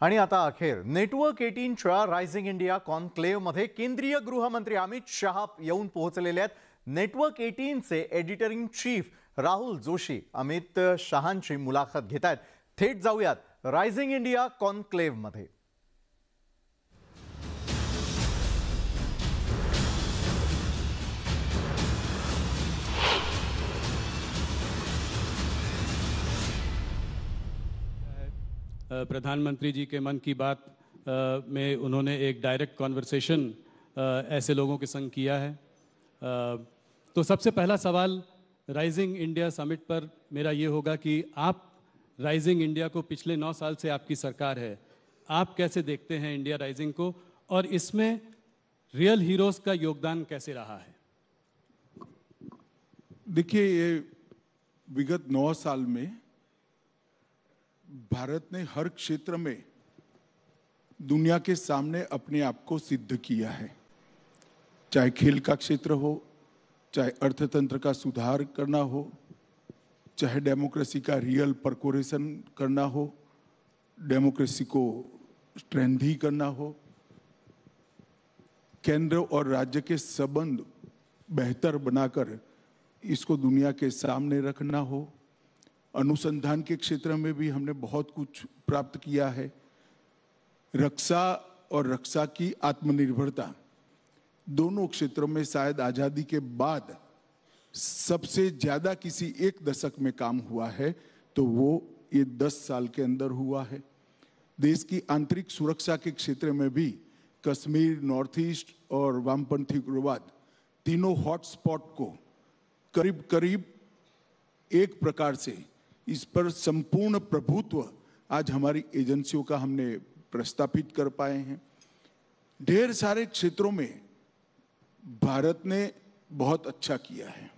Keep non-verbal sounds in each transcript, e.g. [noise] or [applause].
आणि आता अखेर नेटवर्क एटीनच्या रायझिंग इंडिया मध्ये केंद्रीय गृहमंत्री अमित शहा येऊन पोहोचलेले आहेत नेटवर्क एटीनचे editor in chief Rahul Joshi Amit शहांची मुलाखत घेत आहेत थेट जाऊयात रायझिंग इंडिया मध्ये प्रधानमंत्री जी के मन की बात में उन्होंने एक डायरेक्ट कॉन्वर्सेशन ऐसे लोगों के संग किया है तो सबसे पहला सवाल राइजिंग इंडिया समिट पर मेरा ये होगा कि आप राइजिंग इंडिया को पिछले नौ साल से आपकी सरकार है आप कैसे देखते हैं इंडिया राइजिंग को और इसमें रियल हीरोज़ का योगदान कैसे रहा है देखिए ये विगत नौ साल में भारत ने हर क्षेत्र में दुनिया के सामने अपने आप को सिद्ध किया है चाहे खेल का क्षेत्र हो चाहे अर्थतंत्र का सुधार करना हो चाहे डेमोक्रेसी का रियल परकोरेशन करना हो डेमोक्रेसी को ही करना हो केंद्र और राज्य के संबंध बेहतर बनाकर इसको दुनिया के सामने रखना हो अनुसंधान के क्षेत्र में भी हमने बहुत कुछ प्राप्त किया है रक्षा और रक्षा की आत्मनिर्भरता दोनों क्षेत्रों में शायद आज़ादी के बाद सबसे ज़्यादा किसी एक दशक में काम हुआ है तो वो ये दस साल के अंदर हुआ है देश की आंतरिक सुरक्षा के क्षेत्र में भी कश्मीर नॉर्थ ईस्ट और वामपंथी उग्रवाद तीनों हॉटस्पॉट को करीब करीब एक प्रकार से इस पर संपूर्ण प्रभुत्व आज हमारी एजेंसियों का हमने प्रस्तापित कर पाए हैं ढेर सारे क्षेत्रों में भारत ने बहुत अच्छा किया है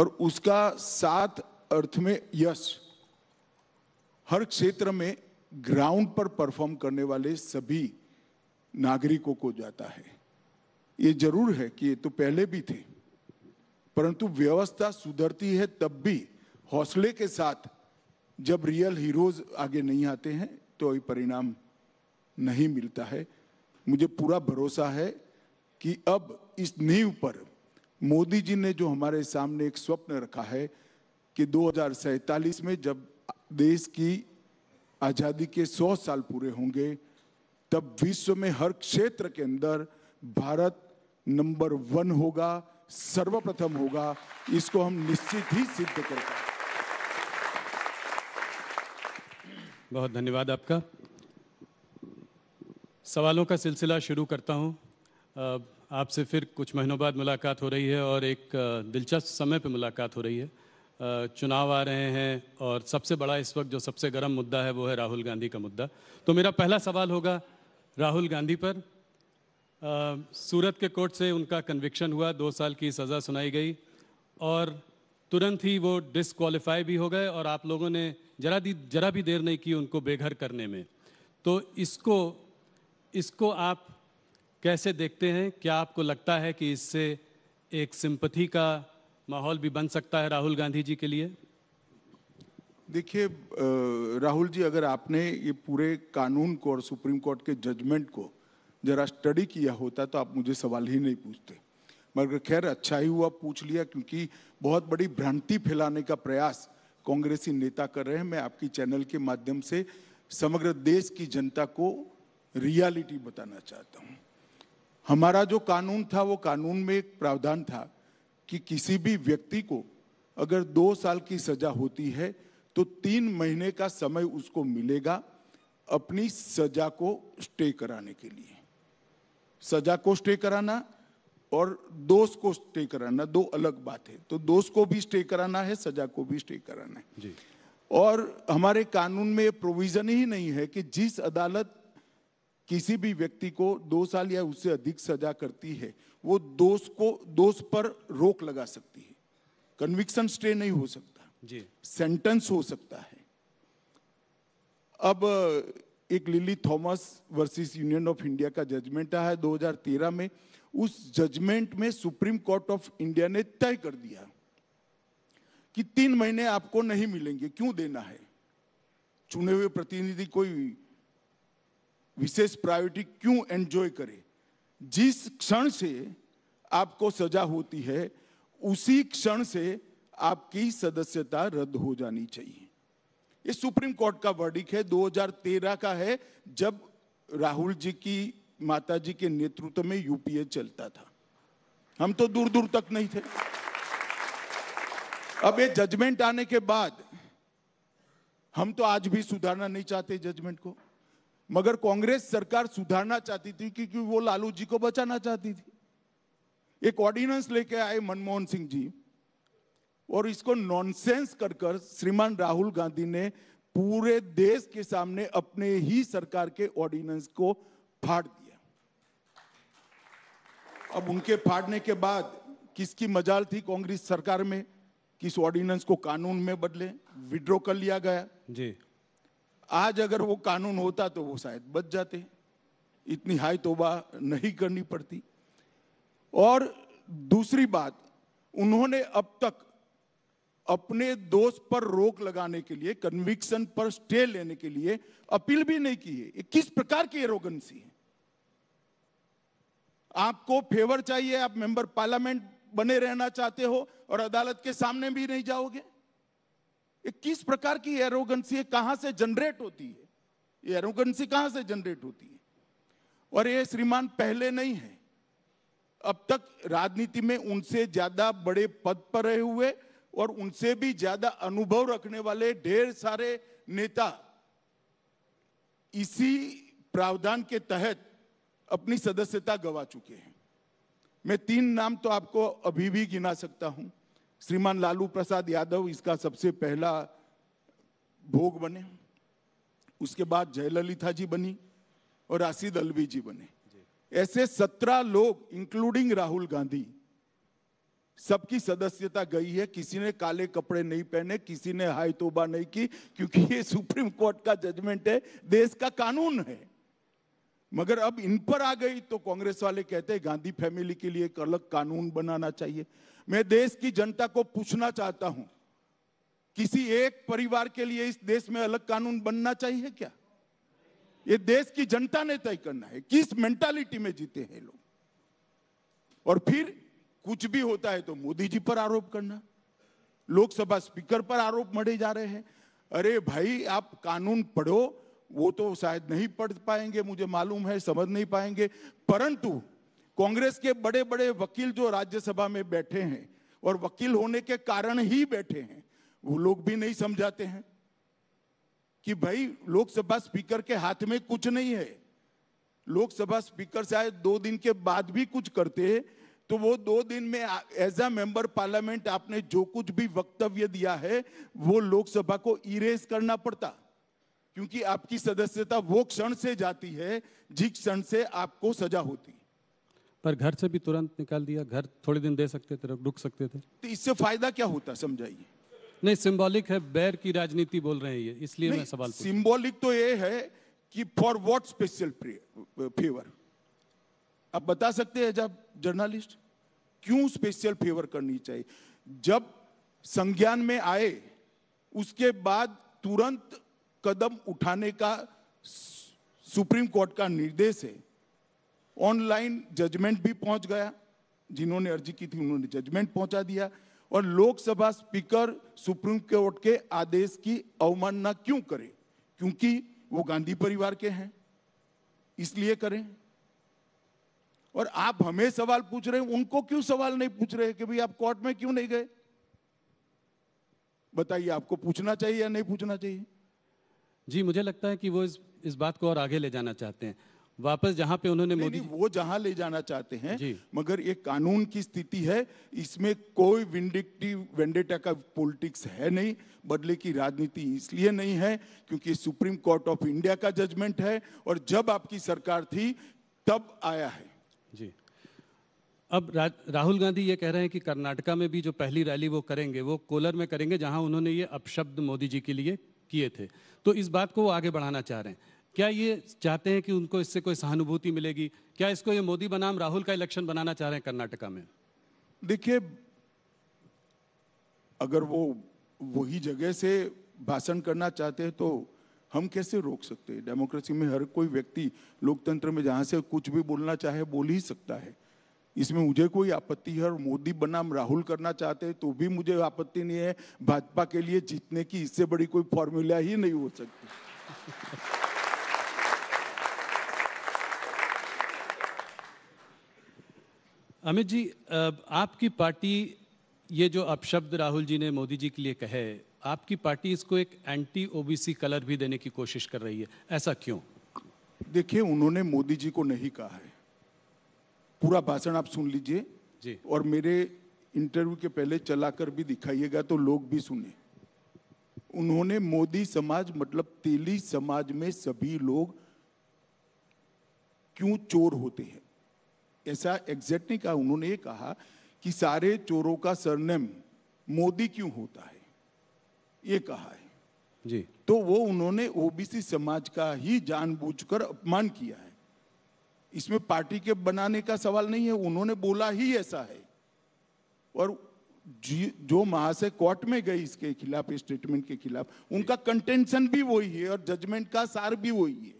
और उसका सात अर्थ में यश हर क्षेत्र में ग्राउंड पर परफॉर्म करने वाले सभी नागरिकों को जाता है ये जरूर है कि ये तो पहले भी थे परंतु व्यवस्था सुधरती है तब भी हौसले के साथ जब रियल हीरोज आगे नहीं आते हैं तो ये परिणाम नहीं मिलता है मुझे पूरा भरोसा है कि अब इस नींव पर मोदी जी ने जो हमारे सामने एक स्वप्न रखा है कि दो में जब देश की आज़ादी के 100 साल पूरे होंगे तब विश्व में हर क्षेत्र के अंदर भारत नंबर वन होगा सर्वप्रथम होगा इसको हम निश्चित ही सिद्ध करते हैं बहुत धन्यवाद आपका सवालों का सिलसिला शुरू करता हूँ आपसे फिर कुछ महीनों बाद मुलाकात हो रही है और एक दिलचस्प समय पर मुलाकात हो रही है चुनाव आ रहे हैं और सबसे बड़ा इस वक्त जो सबसे गर्म मुद्दा है वो है राहुल गांधी का मुद्दा तो मेरा पहला सवाल होगा राहुल गांधी पर आ, सूरत के कोर्ट से उनका कन्विक्शन हुआ दो साल की सज़ा सुनाई गई और तुरंत ही वो डिसक्वालीफाई भी हो गए और आप लोगों ने जरा दी जरा भी देर नहीं की उनको बेघर करने में तो इसको इसको आप कैसे देखते हैं क्या आपको लगता है कि इससे एक सिंपथी का माहौल भी बन सकता है राहुल गांधी जी के लिए देखिए राहुल जी अगर आपने ये पूरे कानून को और सुप्रीम कोर्ट के जजमेंट को जरा स्टडी किया होता तो आप मुझे सवाल ही नहीं पूछते मगर खैर अच्छा ही हुआ पूछ लिया क्योंकि बहुत बड़ी भ्रांति फैलाने का प्रयास कांग्रेसी नेता कर रहे हैं मैं आपकी चैनल के माध्यम से समग्र देश की जनता को रियलिटी बताना चाहता हूं हमारा जो कानून था वो कानून में एक प्रावधान था कि किसी भी व्यक्ति को अगर दो साल की सजा होती है तो तीन महीने का समय उसको मिलेगा अपनी सजा को स्टे कराने के लिए सजा को स्टे कराना और दोष को स्टे कराना दो अलग बात है तो दोष को भी स्टे कराना है सजा को भी स्टे कराना है जी। और हमारे कानून में प्रोविजन ही नहीं है कि जिस अदालत किसी भी व्यक्ति को दो साल या उससे अधिक सजा करती है वो दोष को दोष पर रोक लगा सकती है कन्विक्शन स्टे नहीं हो सकता जी सेंटेंस हो सकता है अब एक Lily Thomas versus Union of India का जजमेंट आया है 2013 में उस जजमेंट में सुप्रीम कोर्ट ऑफ इंडिया ने तय कर दिया कि तीन महीने आपको नहीं मिलेंगे क्यों देना है चुने हुए प्रतिनिधि कोई विशेष प्रायोरिटी क्यों एंजॉय करे जिस क्षण से आपको सजा होती है उसी क्षण से आपकी सदस्यता रद्द हो जानी चाहिए ये सुप्रीम कोर्ट का वर्डिक है 2013 का है जब राहुल जी की माताजी के नेतृत्व में यूपीए चलता था हम तो दूर दूर तक नहीं थे अब ये जजमेंट आने के बाद हम तो आज भी सुधारना नहीं चाहते जजमेंट को मगर कांग्रेस सरकार सुधारना चाहती थी क्योंकि वो लालू जी को बचाना चाहती थी एक ऑर्डिनेंस लेके आए मनमोहन सिंह जी और इसको नॉनसेंस कर कर श्रीमान राहुल गांधी ने पूरे देश के सामने अपने ही सरकार के ऑर्डिनेंस को फाड़ दिया अब उनके फाड़ने के बाद किसकी मजाल थी कांग्रेस सरकार में किस ऑर्डिनेंस को कानून में बदले विड्रॉ कर लिया गया जी आज अगर वो कानून होता तो वो शायद बच जाते इतनी हाई तोबा नहीं करनी पड़ती और दूसरी बात उन्होंने अब तक अपने दोष पर रोक लगाने के लिए कन्विक्शन पर स्टे लेने के लिए अपील भी नहीं की है किस प्रकार की एरोगेंसी है आपको फेवर चाहिए आप मेंबर पार्लियामेंट बने रहना चाहते हो और अदालत के सामने भी नहीं जाओगे ये किस प्रकार की एरोगेंसी है कहां से जनरेट होती है ये एरोगेंसी कहां से जनरेट होती है और ये श्रीमान पहले नहीं है अब तक राजनीति में उनसे ज्यादा बड़े पद पर रहे हुए और उनसे भी ज्यादा अनुभव रखने वाले ढेर सारे नेता इसी प्रावधान के तहत अपनी सदस्यता गवा चुके हैं मैं तीन नाम तो आपको अभी भी गिना सकता हूं श्रीमान लालू प्रसाद यादव इसका सबसे पहला भोग बने उसके बाद जयललिता जी बनी और राशिद अलवी जी बने ऐसे सत्रह लोग इंक्लूडिंग राहुल गांधी सबकी सदस्यता गई है किसी ने काले कपड़े नहीं पहने किसी ने हाई तोबा नहीं की क्योंकि ये सुप्रीम कोर्ट का जजमेंट है देश का कानून है मगर अब इन पर आ गई तो कांग्रेस वाले कहते हैं गांधी फैमिली के लिए एक अलग कानून बनाना चाहिए मैं देश की जनता को पूछना चाहता हूं किसी एक परिवार के लिए इस देश में अलग कानून बनना चाहिए क्या ये देश की जनता ने तय करना है किस मेंटालिटी में जीते हैं लोग और फिर कुछ भी होता है तो मोदी जी पर आरोप करना लोकसभा स्पीकर पर आरोप मढ़े जा रहे हैं अरे भाई आप कानून पढ़ो वो तो शायद नहीं पढ़ पाएंगे मुझे मालूम है समझ नहीं पाएंगे परंतु कांग्रेस के बड़े बड़े वकील जो राज्यसभा में बैठे हैं और वकील होने के कारण ही बैठे हैं वो लोग भी नहीं समझाते हैं कि भाई लोकसभा स्पीकर के हाथ में कुछ नहीं है लोकसभा स्पीकर शायद दो दिन के बाद भी कुछ करते हैं तो वो दो दिन में एज अ मेंबर पार्लियामेंट आपने जो कुछ भी वक्तव्य दिया है वो लोकसभा को इरेज करना पड़ता क्योंकि आपकी सदस्यता वो क्षण से जाती है जिस क्षण से आपको सजा होती पर घर से भी तुरंत निकाल दिया घर थोड़े दिन दे सकते थे रुक सकते थे तो इससे फायदा क्या होता समझाइए नहीं सिंबॉलिक है बैर की राजनीति बोल रहे हैं ये इसलिए मैं सवाल सिंबॉलिक तो ये है कि फॉर व्हाट स्पेशल फेवर आप बता सकते हैं जब जर्नलिस्ट क्यों स्पेशल फेवर करनी चाहिए जब संज्ञान में आए उसके बाद तुरंत कदम उठाने का सुप्रीम कोर्ट का निर्देश है ऑनलाइन जजमेंट भी पहुंच गया जिन्होंने अर्जी की थी उन्होंने जजमेंट पहुंचा दिया और लोकसभा स्पीकर सुप्रीम कोर्ट के आदेश की अवमानना क्यों करे क्योंकि वो गांधी परिवार के हैं इसलिए करें और आप हमें सवाल पूछ रहे हैं उनको क्यों सवाल नहीं पूछ रहे कि भाई आप कोर्ट में क्यों नहीं गए बताइए आपको पूछना चाहिए या नहीं पूछना चाहिए जी मुझे लगता है कि वो इस इस बात को और आगे ले जाना चाहते हैं वापस जहाँ पे उन्होंने मोदी वो जहाँ ले जाना चाहते हैं मगर ये कानून की स्थिति है इसमें कोई विंडिक्टिव वेंडेटा का पॉलिटिक्स है नहीं बदले की राजनीति इसलिए नहीं है क्योंकि सुप्रीम कोर्ट ऑफ इंडिया का जजमेंट है और जब आपकी सरकार थी तब आया है जी अब रा, राहुल गांधी ये कह रहे हैं कि कर्नाटका में भी जो पहली रैली वो करेंगे वो कोलर में करेंगे जहां उन्होंने ये अपशब्द मोदी जी के लिए किए थे तो इस बात को वो आगे बढ़ाना चाह रहे हैं क्या ये चाहते हैं कि उनको इससे कोई सहानुभूति मिलेगी क्या इसको ये मोदी बनाम राहुल का इलेक्शन बनाना चाह रहे हैं कर्नाटका में देखिए अगर वो वही जगह से भाषण करना चाहते हैं तो हम कैसे रोक सकते हैं डेमोक्रेसी में हर कोई व्यक्ति लोकतंत्र में जहाँ से कुछ भी बोलना चाहे बोल ही सकता है इसमें मुझे कोई आपत्ति है और मोदी बनाम राहुल करना चाहते हैं तो भी मुझे आपत्ति नहीं है भाजपा के लिए जीतने की इससे बड़ी कोई फॉर्मूला ही नहीं हो सकती अमित जी आपकी पार्टी ये जो अपशब्द राहुल जी ने मोदी जी के लिए कहे आपकी पार्टी इसको एक एंटी ओबीसी कलर भी देने की कोशिश कर रही है ऐसा क्यों देखिए उन्होंने मोदी जी को नहीं कहा है पूरा भाषण आप सुन लीजिए और मेरे इंटरव्यू के पहले चलाकर भी दिखाइएगा तो लोग भी सुने उन्होंने मोदी समाज मतलब तेली समाज में सभी लोग क्यों चोर होते हैं ऐसा एग्जैक्ट नहीं कहा उन्होंने ये कहा कि सारे चोरों का सरनेम मोदी क्यों होता है ये कहा है जी तो वो उन्होंने ओबीसी समाज का ही जानबूझकर अपमान किया है इसमें पार्टी के बनाने का सवाल नहीं है उन्होंने बोला ही ऐसा है और जो महाशय कोर्ट में गई इसके खिलाफ स्टेटमेंट के खिलाफ उनका कंटेंशन भी वही है और जजमेंट का सार भी वही है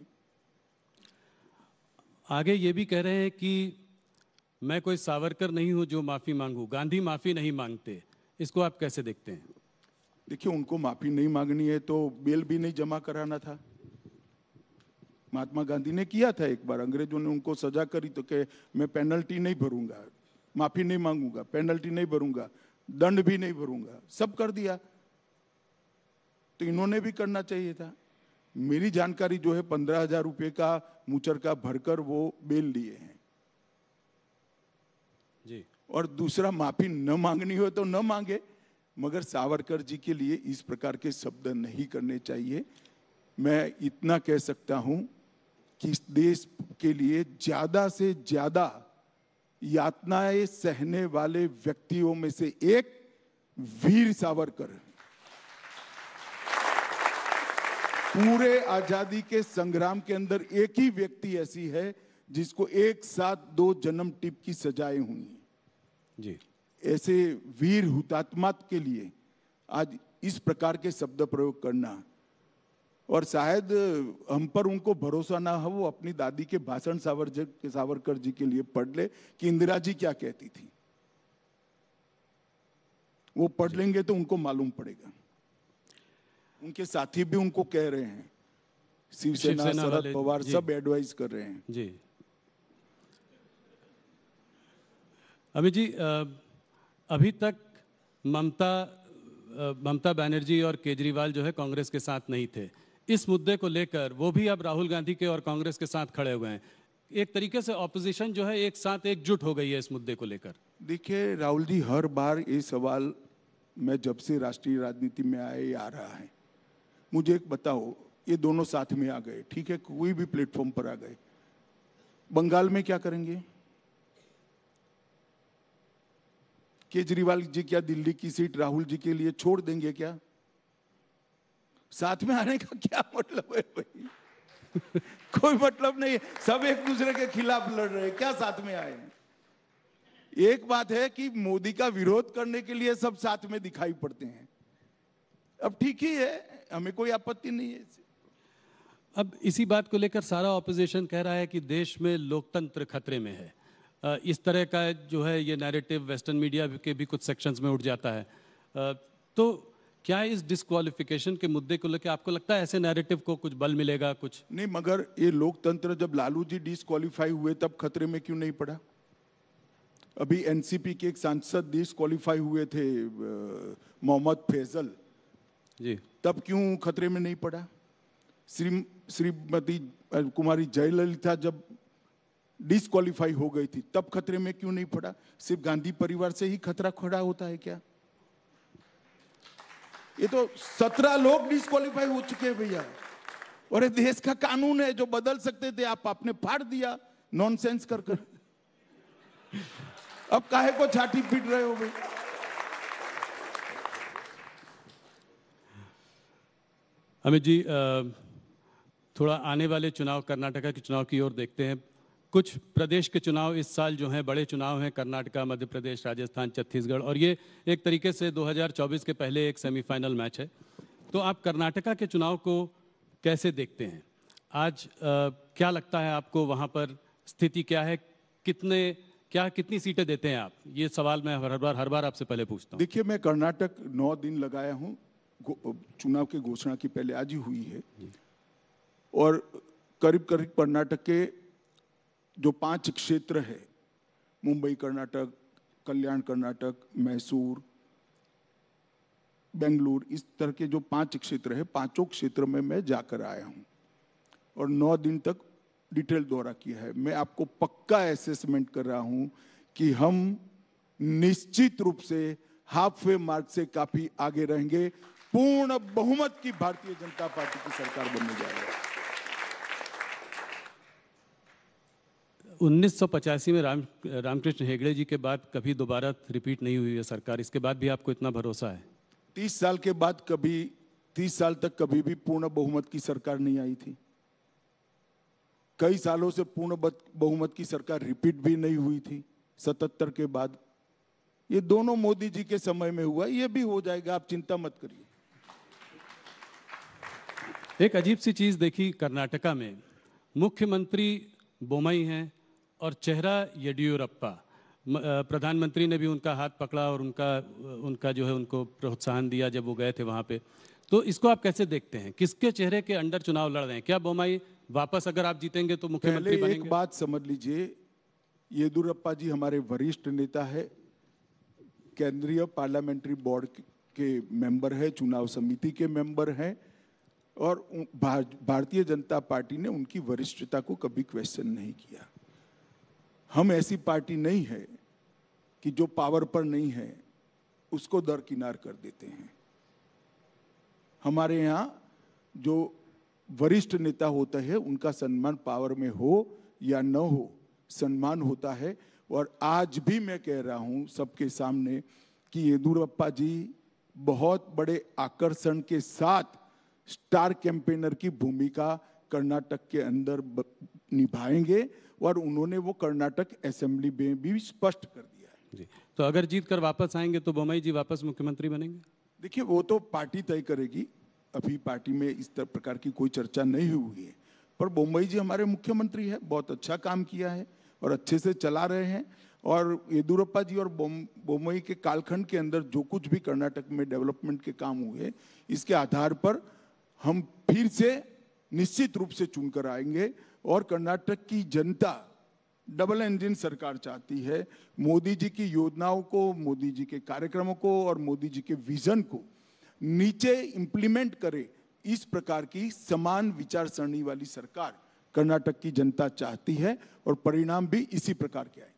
आगे ये भी कह रहे हैं कि मैं कोई सावरकर नहीं हूं जो माफी मांगू गांधी माफी नहीं मांगते इसको आप कैसे देखते हैं देखिए उनको माफी नहीं मांगनी है तो बेल भी नहीं जमा कराना था महात्मा गांधी ने किया था एक बार अंग्रेजों ने उनको सजा करी तो कि मैं पेनल्टी नहीं भरूंगा माफी नहीं मांगूंगा पेनल्टी नहीं भरूंगा दंड भी नहीं भरूंगा सब कर दिया तो इन्होंने भी करना चाहिए था मेरी जानकारी जो है पंद्रह हजार रुपये का मुचर का भरकर वो बेल लिए हैं जी और दूसरा माफी न मांगनी हो तो न मांगे मगर सावरकर जी के लिए इस प्रकार के शब्द नहीं करने चाहिए मैं इतना कह सकता हूं कि इस देश के लिए ज्यादा से ज्यादा यातनाएं सहने वाले व्यक्तियों में से एक वीर सावरकर पूरे आजादी के संग्राम के अंदर एक ही व्यक्ति ऐसी है जिसको एक साथ दो जन्म टिप की सजाएं हुई जी ऐसे वीर हुतात्मा के लिए आज इस प्रकार के शब्द प्रयोग करना और शायद हम पर उनको भरोसा ना हो वो अपनी दादी के भाषण सावरकर के सावरकर जी के लिए पढ़ ले कि इंदिरा जी क्या कहती थी वो पढ़ लेंगे तो उनको मालूम पड़ेगा उनके साथी भी उनको कह रहे हैं शिवसेना शरद पवार सब एडवाइस कर रहे हैं जी अमित जी अभी तक ममता ममता बनर्जी और केजरीवाल जो है कांग्रेस के साथ नहीं थे इस मुद्दे को लेकर वो भी अब राहुल गांधी के और कांग्रेस के साथ खड़े हुए हैं एक तरीके से ऑपोजिशन जो है एक साथ एकजुट हो गई है इस मुद्दे को लेकर देखिए राहुल जी हर बार ये सवाल मैं जब से राष्ट्रीय राजनीति में आए आ रहा है मुझे एक बताओ ये दोनों साथ में आ गए ठीक है कोई भी प्लेटफॉर्म पर आ गए बंगाल में क्या करेंगे केजरीवाल जी क्या दिल्ली की सीट राहुल जी के लिए छोड़ देंगे क्या साथ में आने का क्या मतलब है भाई [laughs] कोई मतलब नहीं सब एक दूसरे के खिलाफ लड़ रहे क्या साथ में आए एक बात है कि मोदी का विरोध करने के लिए सब साथ में दिखाई पड़ते हैं अब ठीक ही है हमें कोई आपत्ति नहीं है अब इसी बात को लेकर सारा ऑपोजिशन कह रहा है कि देश में लोकतंत्र खतरे में है इस तरह का जो है ये नैरेटिव वेस्टर्न मीडिया के भी कुछ सेक्शंस में उठ जाता है तो क्या इस डिस्कालिफिकेशन के मुद्दे को लेकर आपको लगता है ऐसे नैरेटिव को कुछ बल मिलेगा कुछ नहीं मगर ये लोकतंत्र जब लालू जी डिस्कालीफाई हुए तब खतरे में क्यों नहीं पड़ा अभी एनसीपी के एक सांसद डिस्कालीफाई हुए थे मोहम्मद फैजल जी तब क्यों खतरे में नहीं पड़ा श्री श्रीमती कुमारी जयललिता जब डिस्कालीफाई हो गई थी तब खतरे में क्यों नहीं पड़ा सिर्फ गांधी परिवार से ही खतरा खड़ा होता है क्या ये तो सत्रह लोग डिस्कालीफाई हो चुके हैं भैया और ये देश का कानून है जो बदल सकते थे आप आपने फाड़ दिया नॉनसेंस कर कर अब काहे को छाटी पीट रहे हो भाई अमित जी थोड़ा आने वाले चुनाव कर्नाटका के चुनाव की ओर देखते हैं कुछ प्रदेश के चुनाव इस साल जो हैं बड़े चुनाव हैं कर्नाटका मध्य प्रदेश राजस्थान छत्तीसगढ़ और ये एक तरीके से 2024 के पहले एक सेमीफाइनल मैच है तो आप कर्नाटका के चुनाव को कैसे देखते हैं आज आ, क्या लगता है आपको वहाँ पर स्थिति क्या है कितने क्या कितनी सीटें देते हैं आप ये सवाल मैं हर बार हर बार आपसे पहले पूछता हूँ देखिए मैं कर्नाटक नौ दिन लगाया हूँ चुनाव की घोषणा की पहले आज ही हुई है और करीब करीब कर्नाटक के जो पांच क्षेत्र है मुंबई कर्नाटक कल्याण कर्नाटक मैसूर बेंगलुरु इस तरह के जो पांच क्षेत्र है पांचों क्षेत्र में मैं जाकर आया हूँ और नौ दिन तक डिटेल दौरा किया है मैं आपको पक्का असेसमेंट कर रहा हूं कि हम निश्चित रूप से हाफ वे मार्क से काफी आगे रहेंगे पूर्ण बहुमत की भारतीय जनता पार्टी की सरकार बनने जा रही है 1985 में राम रामकृष्ण हेगड़े जी के बाद कभी दोबारा रिपीट नहीं हुई है सरकार इसके बाद भी आपको इतना भरोसा है तीस साल के बाद कभी तीस साल तक कभी भी पूर्ण बहुमत की सरकार नहीं आई थी कई सालों से पूर्ण बहुमत की सरकार रिपीट भी नहीं हुई थी सतहत्तर के बाद ये दोनों मोदी जी के समय में हुआ ये भी हो जाएगा आप चिंता मत करिए एक अजीब सी चीज देखी कर्नाटका में मुख्यमंत्री बोमई हैं और चेहरा येडियुरप्पा प्रधानमंत्री ने भी उनका हाथ पकड़ा और उनका उनका जो है उनको प्रोत्साहन दिया जब वो गए थे वहाँ पे तो इसको आप कैसे देखते हैं किसके चेहरे के अंडर चुनाव लड़ रहे हैं क्या बोमाई वापस अगर आप जीतेंगे तो मुख्यमंत्री बनेंगे एक बात समझ लीजिए येदुरप्पा जी हमारे वरिष्ठ नेता है केंद्रीय पार्लियामेंट्री बोर्ड के मेंबर है चुनाव समिति के मेंबर हैं और भारतीय जनता पार्टी ने उनकी वरिष्ठता को कभी क्वेश्चन नहीं किया हम ऐसी पार्टी नहीं है कि जो पावर पर नहीं है उसको दरकिनार कर देते हैं हमारे यहाँ जो वरिष्ठ नेता होते हैं उनका सम्मान पावर में हो या न हो सम्मान होता है और आज भी मैं कह रहा हूँ सबके सामने कि येदुरप्पा जी बहुत बड़े आकर्षण के साथ स्टार कैंपेनर की भूमिका कर्नाटक के अंदर निभाएंगे और उन्होंने वो कर्नाटक असेंबली में भी स्पष्ट कर दिया है जी तो अगर जीत कर वापस आएंगे तो बोमई जी वापस मुख्यमंत्री बनेंगे देखिए वो तो पार्टी तय करेगी अभी पार्टी में इस तरह प्रकार की कोई चर्चा नहीं हुई है पर बोम्बई जी हमारे मुख्यमंत्री है बहुत अच्छा काम किया है और अच्छे से चला रहे हैं और येदुरप्पा जी और बोम्बई के कालखंड के अंदर जो कुछ भी कर्नाटक में डेवलपमेंट के काम हुए इसके आधार पर हम फिर से निश्चित रूप से चुनकर आएंगे और कर्नाटक की जनता डबल इंजन सरकार चाहती है मोदी जी की योजनाओं को मोदी जी के कार्यक्रमों को और मोदी जी के विजन को नीचे इम्प्लीमेंट करे इस प्रकार की समान विचार सरणी वाली सरकार कर्नाटक की जनता चाहती है और परिणाम भी इसी प्रकार के आए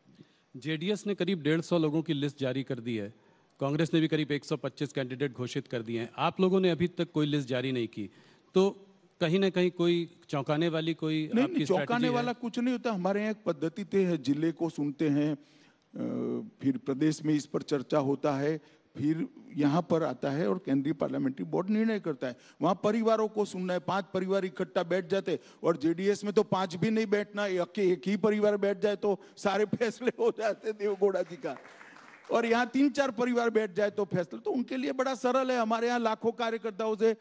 जेडीएस ने करीब डेढ़ सौ लोगों की लिस्ट जारी कर दी है कांग्रेस ने भी करीब 125 कैंडिडेट घोषित कर दिए हैं आप लोगों ने अभी तक कोई लिस्ट जारी नहीं की तो कहीं ना कहीं कोई चौंकाने वाली कोई नहीं, नहीं चौंकाने वाला कुछ नहीं होता हमारे यहाँ एक पद्धति तय है जिले को सुनते हैं फिर प्रदेश में इस पर चर्चा होता है फिर यहाँ पर आता है और केंद्रीय पार्लियामेंट्री बोर्ड निर्णय करता है वहाँ परिवारों को सुनना है पांच परिवार इकट्ठा बैठ जाते और जेडीएस में तो पांच भी नहीं बैठना एक एक ही परिवार बैठ जाए तो सारे [laughs] फैसले हो जाते देवगोड़ा जी का और यहाँ तीन चार परिवार बैठ जाए तो फैसले तो उनके लिए बड़ा सरल है हमारे यहाँ लाखों कार्यकर्ताओं से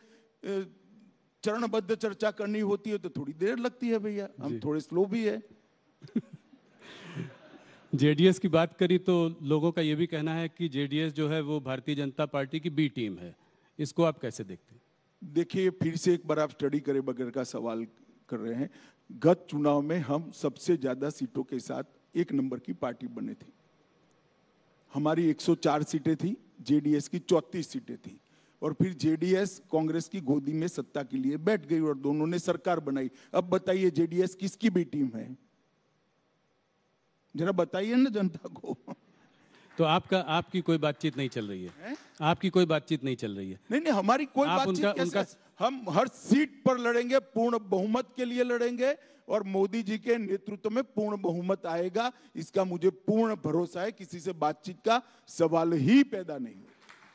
चरणबद्ध चर्चा करनी होती है तो थोड़ी देर लगती है भैया हम थोड़े स्लो भी है [laughs] जेडीएस की बात करी तो लोगों का ये भी कहना है कि जेडीएस जो है वो भारतीय जनता पार्टी की बी टीम है इसको आप कैसे देखते हैं देखिए फिर से एक बार आप स्टडी करे बगैर का सवाल कर रहे हैं गत चुनाव में हम सबसे ज़्यादा सीटों के साथ एक नंबर की पार्टी बने थी हमारी 104 सीटें थी जेडीएस की चौतीस सीटें थी और फिर जेडीएस कांग्रेस की गोदी में सत्ता के लिए बैठ गई और दोनों ने सरकार बनाई अब बताइए जेडीएस किसकी भी टीम है जरा बताइए ना जनता को तो आपका आपकी कोई बातचीत नहीं चल रही है, है? आपकी कोई बातचीत नहीं चल रही है नहीं नहीं हमारी कोई बातचीत उनका, हम हर सीट पर लड़ेंगे पूर्ण बहुमत के लिए लड़ेंगे और मोदी जी के नेतृत्व में पूर्ण बहुमत आएगा इसका मुझे पूर्ण भरोसा है किसी से बातचीत का सवाल ही पैदा नहीं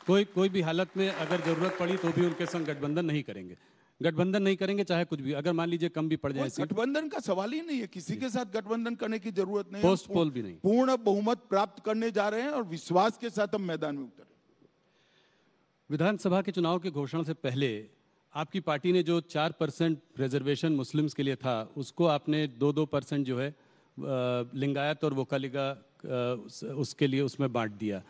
कोई कोई भी हालत में अगर जरूरत पड़ी तो भी उनके संग गठबंधन नहीं करेंगे गठबंधन नहीं करेंगे चाहे कुछ भी अगर मान लीजिए कम भी पड़ जाए गठबंधन का सवाल ही नहीं है किसी के साथ गठबंधन करने की जरूरत नहीं पोस्ट पोल भी नहीं पूर्ण बहुमत प्राप्त करने जा रहे हैं और विश्वास के साथ हम मैदान में उतरे विधानसभा के चुनाव के घोषणा से पहले आपकी पार्टी ने जो चार परसेंट रिजर्वेशन मुस्लिम्स के लिए था उसको आपने दो दो परसेंट जो है लिंगायत और वोकालिगा उसके लिए उसमें बांट दिया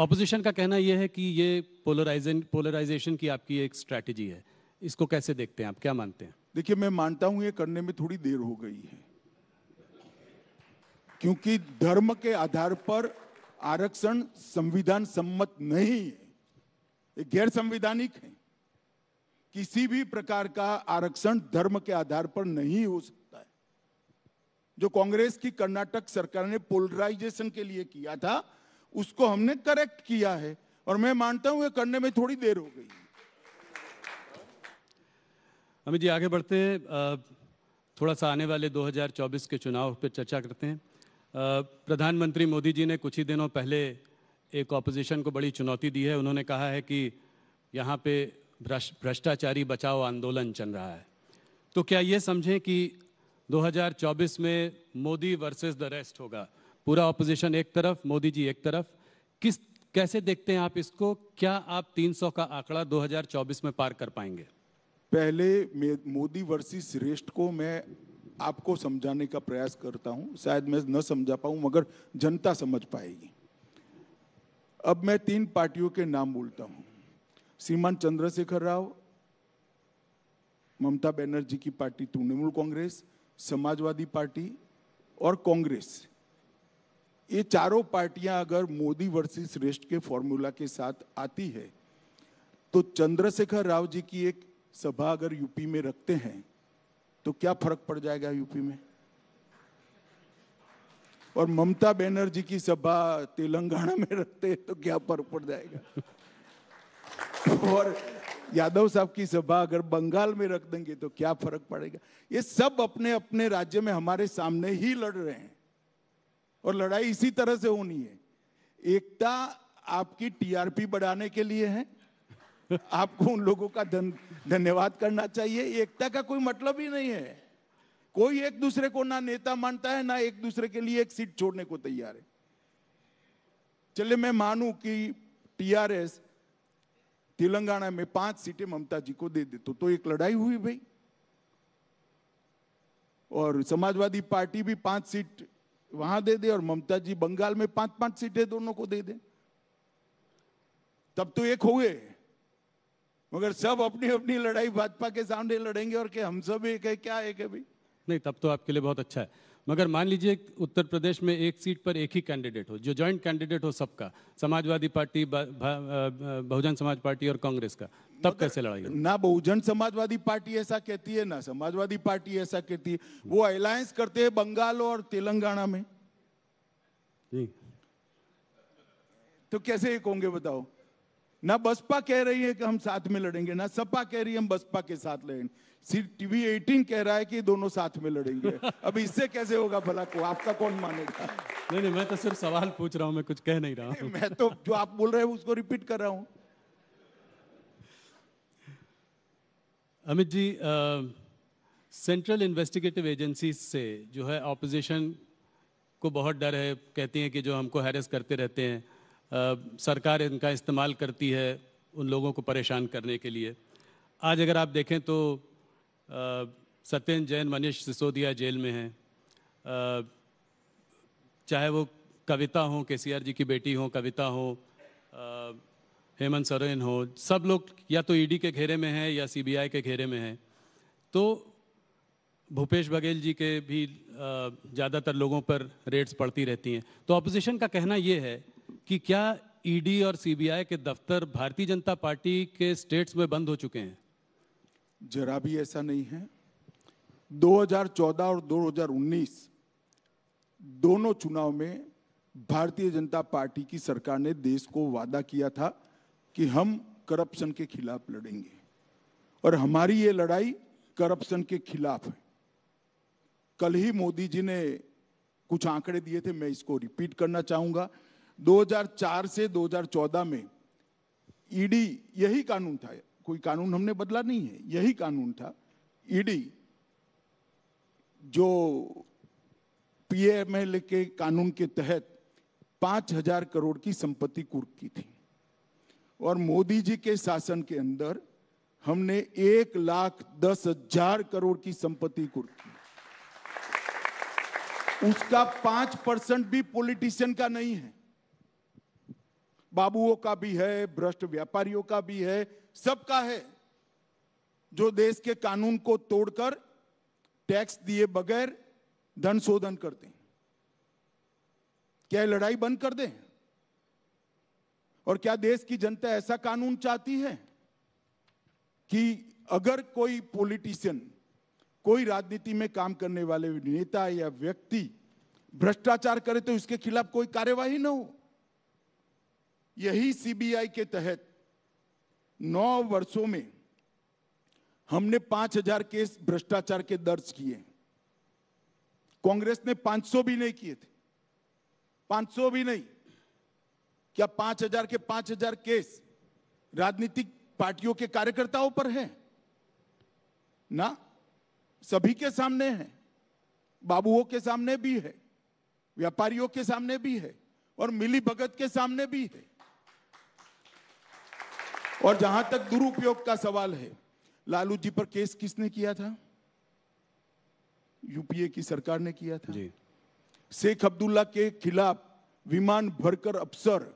ऑपोजिशन का कहना यह है कि ये पोलराइजेशन पोलराइजेशन की आपकी एक स्ट्रैटेजी है इसको कैसे देखते हैं आप क्या मानते हैं देखिए मैं मानता हूं ये करने में थोड़ी देर हो गई है क्योंकि धर्म के आधार पर आरक्षण संविधान सम्मत नहीं है गैर संविधानिक है किसी भी प्रकार का आरक्षण धर्म के आधार पर नहीं हो सकता है जो कांग्रेस की कर्नाटक सरकार ने पोलराइजेशन के लिए किया था उसको हमने करेक्ट किया है और मैं मानता हूं ये करने में थोड़ी देर हो गई अमित जी आगे बढ़ते हैं थोड़ा सा आने वाले 2024 के चुनाव पर चर्चा करते हैं प्रधानमंत्री मोदी जी ने कुछ ही दिनों पहले एक ऑपोजिशन को बड़ी चुनौती दी है उन्होंने कहा है कि यहाँ पे भ्रष्टाचारी बचाओ आंदोलन चल रहा है तो क्या ये समझें कि 2024 में मोदी वर्सेस द रेस्ट होगा पूरा ऑपोजिशन एक तरफ मोदी जी एक तरफ किस कैसे देखते हैं आप इसको क्या आप 300 का आंकड़ा 2024 में पार कर पाएंगे पहले मोदी वर्सी श्रेष्ठ को मैं आपको समझाने का प्रयास करता हूं शायद मैं न समझा पाऊं मगर जनता समझ पाएगी अब मैं तीन पार्टियों के नाम बोलता हूं श्रीमान चंद्रशेखर राव ममता बनर्जी की पार्टी तृणमूल कांग्रेस समाजवादी पार्टी और कांग्रेस ये चारों पार्टियां अगर मोदी वर्सेस श्रेष्ठ के फॉर्मूला के साथ आती है तो चंद्रशेखर राव जी की एक सभा अगर यूपी में रखते हैं तो क्या फर्क पड़ जाएगा यूपी में और ममता बनर्जी की सभा तेलंगाना में रखते हैं तो क्या फर्क पड़ जाएगा और यादव साहब की सभा अगर बंगाल में रख देंगे तो क्या फर्क पड़ेगा ये सब अपने अपने राज्य में हमारे सामने ही लड़ रहे हैं और लड़ाई इसी तरह से होनी है एकता आपकी टीआरपी बढ़ाने के लिए है आपको उन लोगों का धन धन्यवाद करना चाहिए एकता का कोई मतलब ही नहीं है कोई एक दूसरे को ना नेता मानता है ना एक दूसरे के लिए एक सीट छोड़ने को तैयार है चलिए मैं मानू कि टीआरएस तेलंगाना में पांच सीटें ममता जी को दे दे तो, तो एक लड़ाई हुई भाई और समाजवादी पार्टी भी पांच सीट वहां दे दे और ममता जी बंगाल में पांच पांच सीटें दोनों को दे दे तब तो एक हो गए मगर सब अपनी अपनी लड़ाई भाजपा के सामने लड़ेंगे और के हम सब एक है क्या एक है भाई नहीं तब तो आपके लिए बहुत अच्छा है मगर मान लीजिए उत्तर प्रदेश में एक सीट पर एक ही कैंडिडेट हो जो जॉइंट कैंडिडेट हो सबका समाजवादी पार्टी बहुजन समाज पार्टी और कांग्रेस का तब कैसे लड़ाई ना बहुजन समाजवादी पार्टी ऐसा कहती है ना समाजवादी पार्टी ऐसा कहती है वो अलायंस करते हैं बंगाल और तेलंगाना में तो कैसे एक होंगे बताओ ना बसपा कह रही है कि हम साथ में लड़ेंगे ना सपा कह रही है हम बसपा के साथ लड़ेंगे सिर्फ टीवी एटीन कह रहा है कि दोनों साथ में लड़ेंगे [laughs] अब इससे कैसे होगा भला को आपका कौन मानेगा नहीं नहीं मैं तो सिर्फ सवाल पूछ रहा हूँ मैं कुछ कह नहीं रहा हूँ [laughs] मैं तो जो आप बोल रहे हो उसको रिपीट कर रहा हूँ Amit ji central investigative agency से जो है ऑपोजिशन को बहुत डर है कहती हैं कि जो हमको हैरेस करते रहते हैं आ, सरकार इनका इस्तेमाल करती है उन लोगों को परेशान करने के लिए आज अगर आप देखें तो सत्यन जैन मनीष सिसोदिया जेल में हैं चाहे वो कविता हों के सी जी की बेटी हों कविता हों हेमंत सोरेन हो सब लोग या तो ईडी e के घेरे में हैं या सीबीआई के घेरे में हैं तो भूपेश बघेल जी के भी ज़्यादातर लोगों पर रेट्स पड़ती रहती हैं तो अपोजिशन का कहना ये है कि क्या ईडी e और सीबीआई के दफ्तर भारतीय जनता पार्टी के स्टेट्स में बंद हो चुके हैं जरा भी ऐसा नहीं है 2014 और 2019 दोनों चुनाव में भारतीय जनता पार्टी की सरकार ने देश को वादा किया था कि हम करप्शन के खिलाफ लड़ेंगे और हमारी ये लड़ाई करप्शन के खिलाफ है कल ही मोदी जी ने कुछ आंकड़े दिए थे मैं इसको रिपीट करना चाहूंगा 2004 से 2014 में ईडी यही कानून था कोई कानून हमने बदला नहीं है यही कानून था ईडी जो पीएमएल के कानून के तहत 5000 करोड़ की संपत्ति कुर्क की थी और मोदी जी के शासन के अंदर हमने एक लाख दस हजार करोड़ की संपत्ति को उसका पांच परसेंट भी पॉलिटिशियन का नहीं है बाबुओं का भी है भ्रष्ट व्यापारियों का भी है सबका है जो देश के कानून को तोड़कर टैक्स दिए बगैर धन शोधन करते हैं क्या लड़ाई बंद कर दें और क्या देश की जनता ऐसा कानून चाहती है कि अगर कोई पॉलिटिशियन कोई राजनीति में काम करने वाले नेता या व्यक्ति भ्रष्टाचार करे तो इसके खिलाफ कोई कार्यवाही ना हो यही सीबीआई के तहत नौ वर्षों में हमने 5000 केस भ्रष्टाचार के दर्ज किए कांग्रेस ने 500 भी नहीं किए थे 500 भी नहीं क्या पांच हजार के पांच हजार केस राजनीतिक पार्टियों के कार्यकर्ताओं पर है ना सभी के सामने है बाबुओं के सामने भी है व्यापारियों के सामने भी है और मिली भगत के सामने भी है और जहां तक दुरुपयोग का सवाल है लालू जी पर केस किसने किया था यूपीए की सरकार ने किया था जी। शेख अब्दुल्ला के खिलाफ विमान भरकर अफसर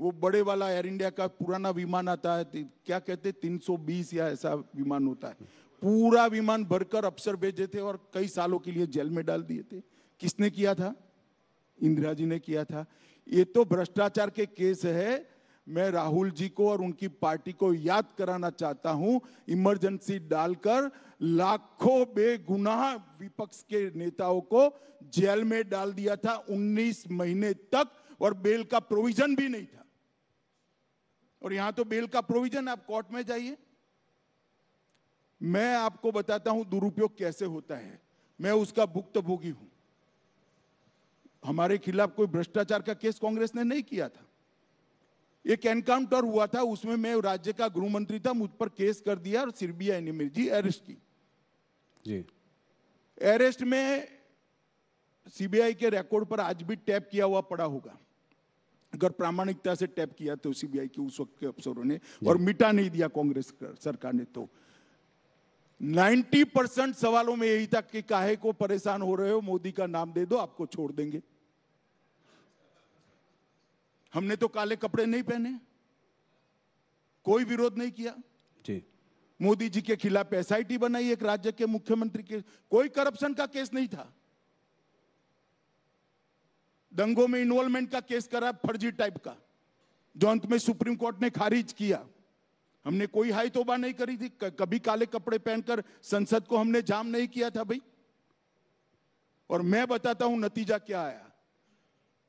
वो बड़े वाला एयर इंडिया का पुराना विमान आता है क्या कहते तीन सौ बीस या ऐसा विमान होता है पूरा विमान भरकर अफसर भेजे थे और कई सालों के लिए जेल में डाल दिए थे किसने किया था इंदिरा जी ने किया था ये तो भ्रष्टाचार के केस है मैं राहुल जी को और उनकी पार्टी को याद कराना चाहता हूं इमरजेंसी डालकर लाखों बेगुनाह विपक्ष के नेताओं को जेल में डाल दिया था 19 महीने तक और बेल का प्रोविजन भी नहीं था और यहां तो बेल का प्रोविजन आप कोर्ट में जाइए मैं आपको बताता हूं दुरुपयोग कैसे होता है मैं उसका भुक्तभोगी हूं हमारे खिलाफ कोई भ्रष्टाचार का केस कांग्रेस ने नहीं किया था एक एनकाउंटर हुआ था उसमें मैं राज्य का गृह मंत्री था मुझ पर केस कर दिया और सीबीआई ने मेरी जी अरेस्ट की जी अरेस्ट में सीबीआई के रिकॉर्ड पर आज भी टैप किया हुआ पड़ा होगा अगर प्रामाणिकता से टैप किया तो सीबीआई के उस वक्त के अफसरों ने और मिटा नहीं दिया कांग्रेस सरकार ने तो 90 परसेंट सवालों में यही था कि काहे को परेशान हो रहे हो मोदी का नाम दे दो आपको छोड़ देंगे हमने तो काले कपड़े नहीं पहने कोई विरोध नहीं किया जी मोदी जी के खिलाफ एसआईटी बनाई एक राज्य के मुख्यमंत्री के कोई करप्शन का केस नहीं था दंगों में इन्वॉल्वमेंट का केस करा फर्जी टाइप का जो अंत में सुप्रीम कोर्ट ने खारिज किया हमने कोई हाई तोबा नहीं करी थी कभी काले कपड़े पहनकर संसद को हमने जाम नहीं किया था भाई और मैं बताता हूं नतीजा क्या आया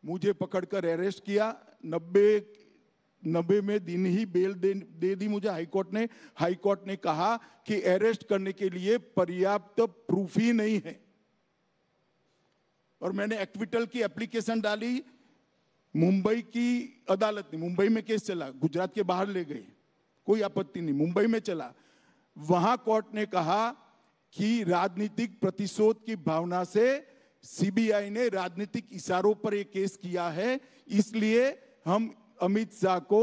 मुझे पकड़कर अरेस्ट किया नब्बे नब्बे में दिन ही बेल दे, दे दी मुझे हाईकोर्ट ने हाईकोर्ट ने कहा कि अरेस्ट करने के लिए पर्याप्त प्रूफ ही नहीं है और मैंने एक्विटल की एप्लीकेशन डाली मुंबई की अदालत ने मुंबई में केस चला गुजरात के बाहर ले गए कोई आपत्ति नहीं मुंबई में चला वहां कोर्ट ने कहा कि राजनीतिक प्रतिशोध की भावना से सीबीआई ने राजनीतिक इशारों पर यह केस किया है इसलिए हम अमित शाह को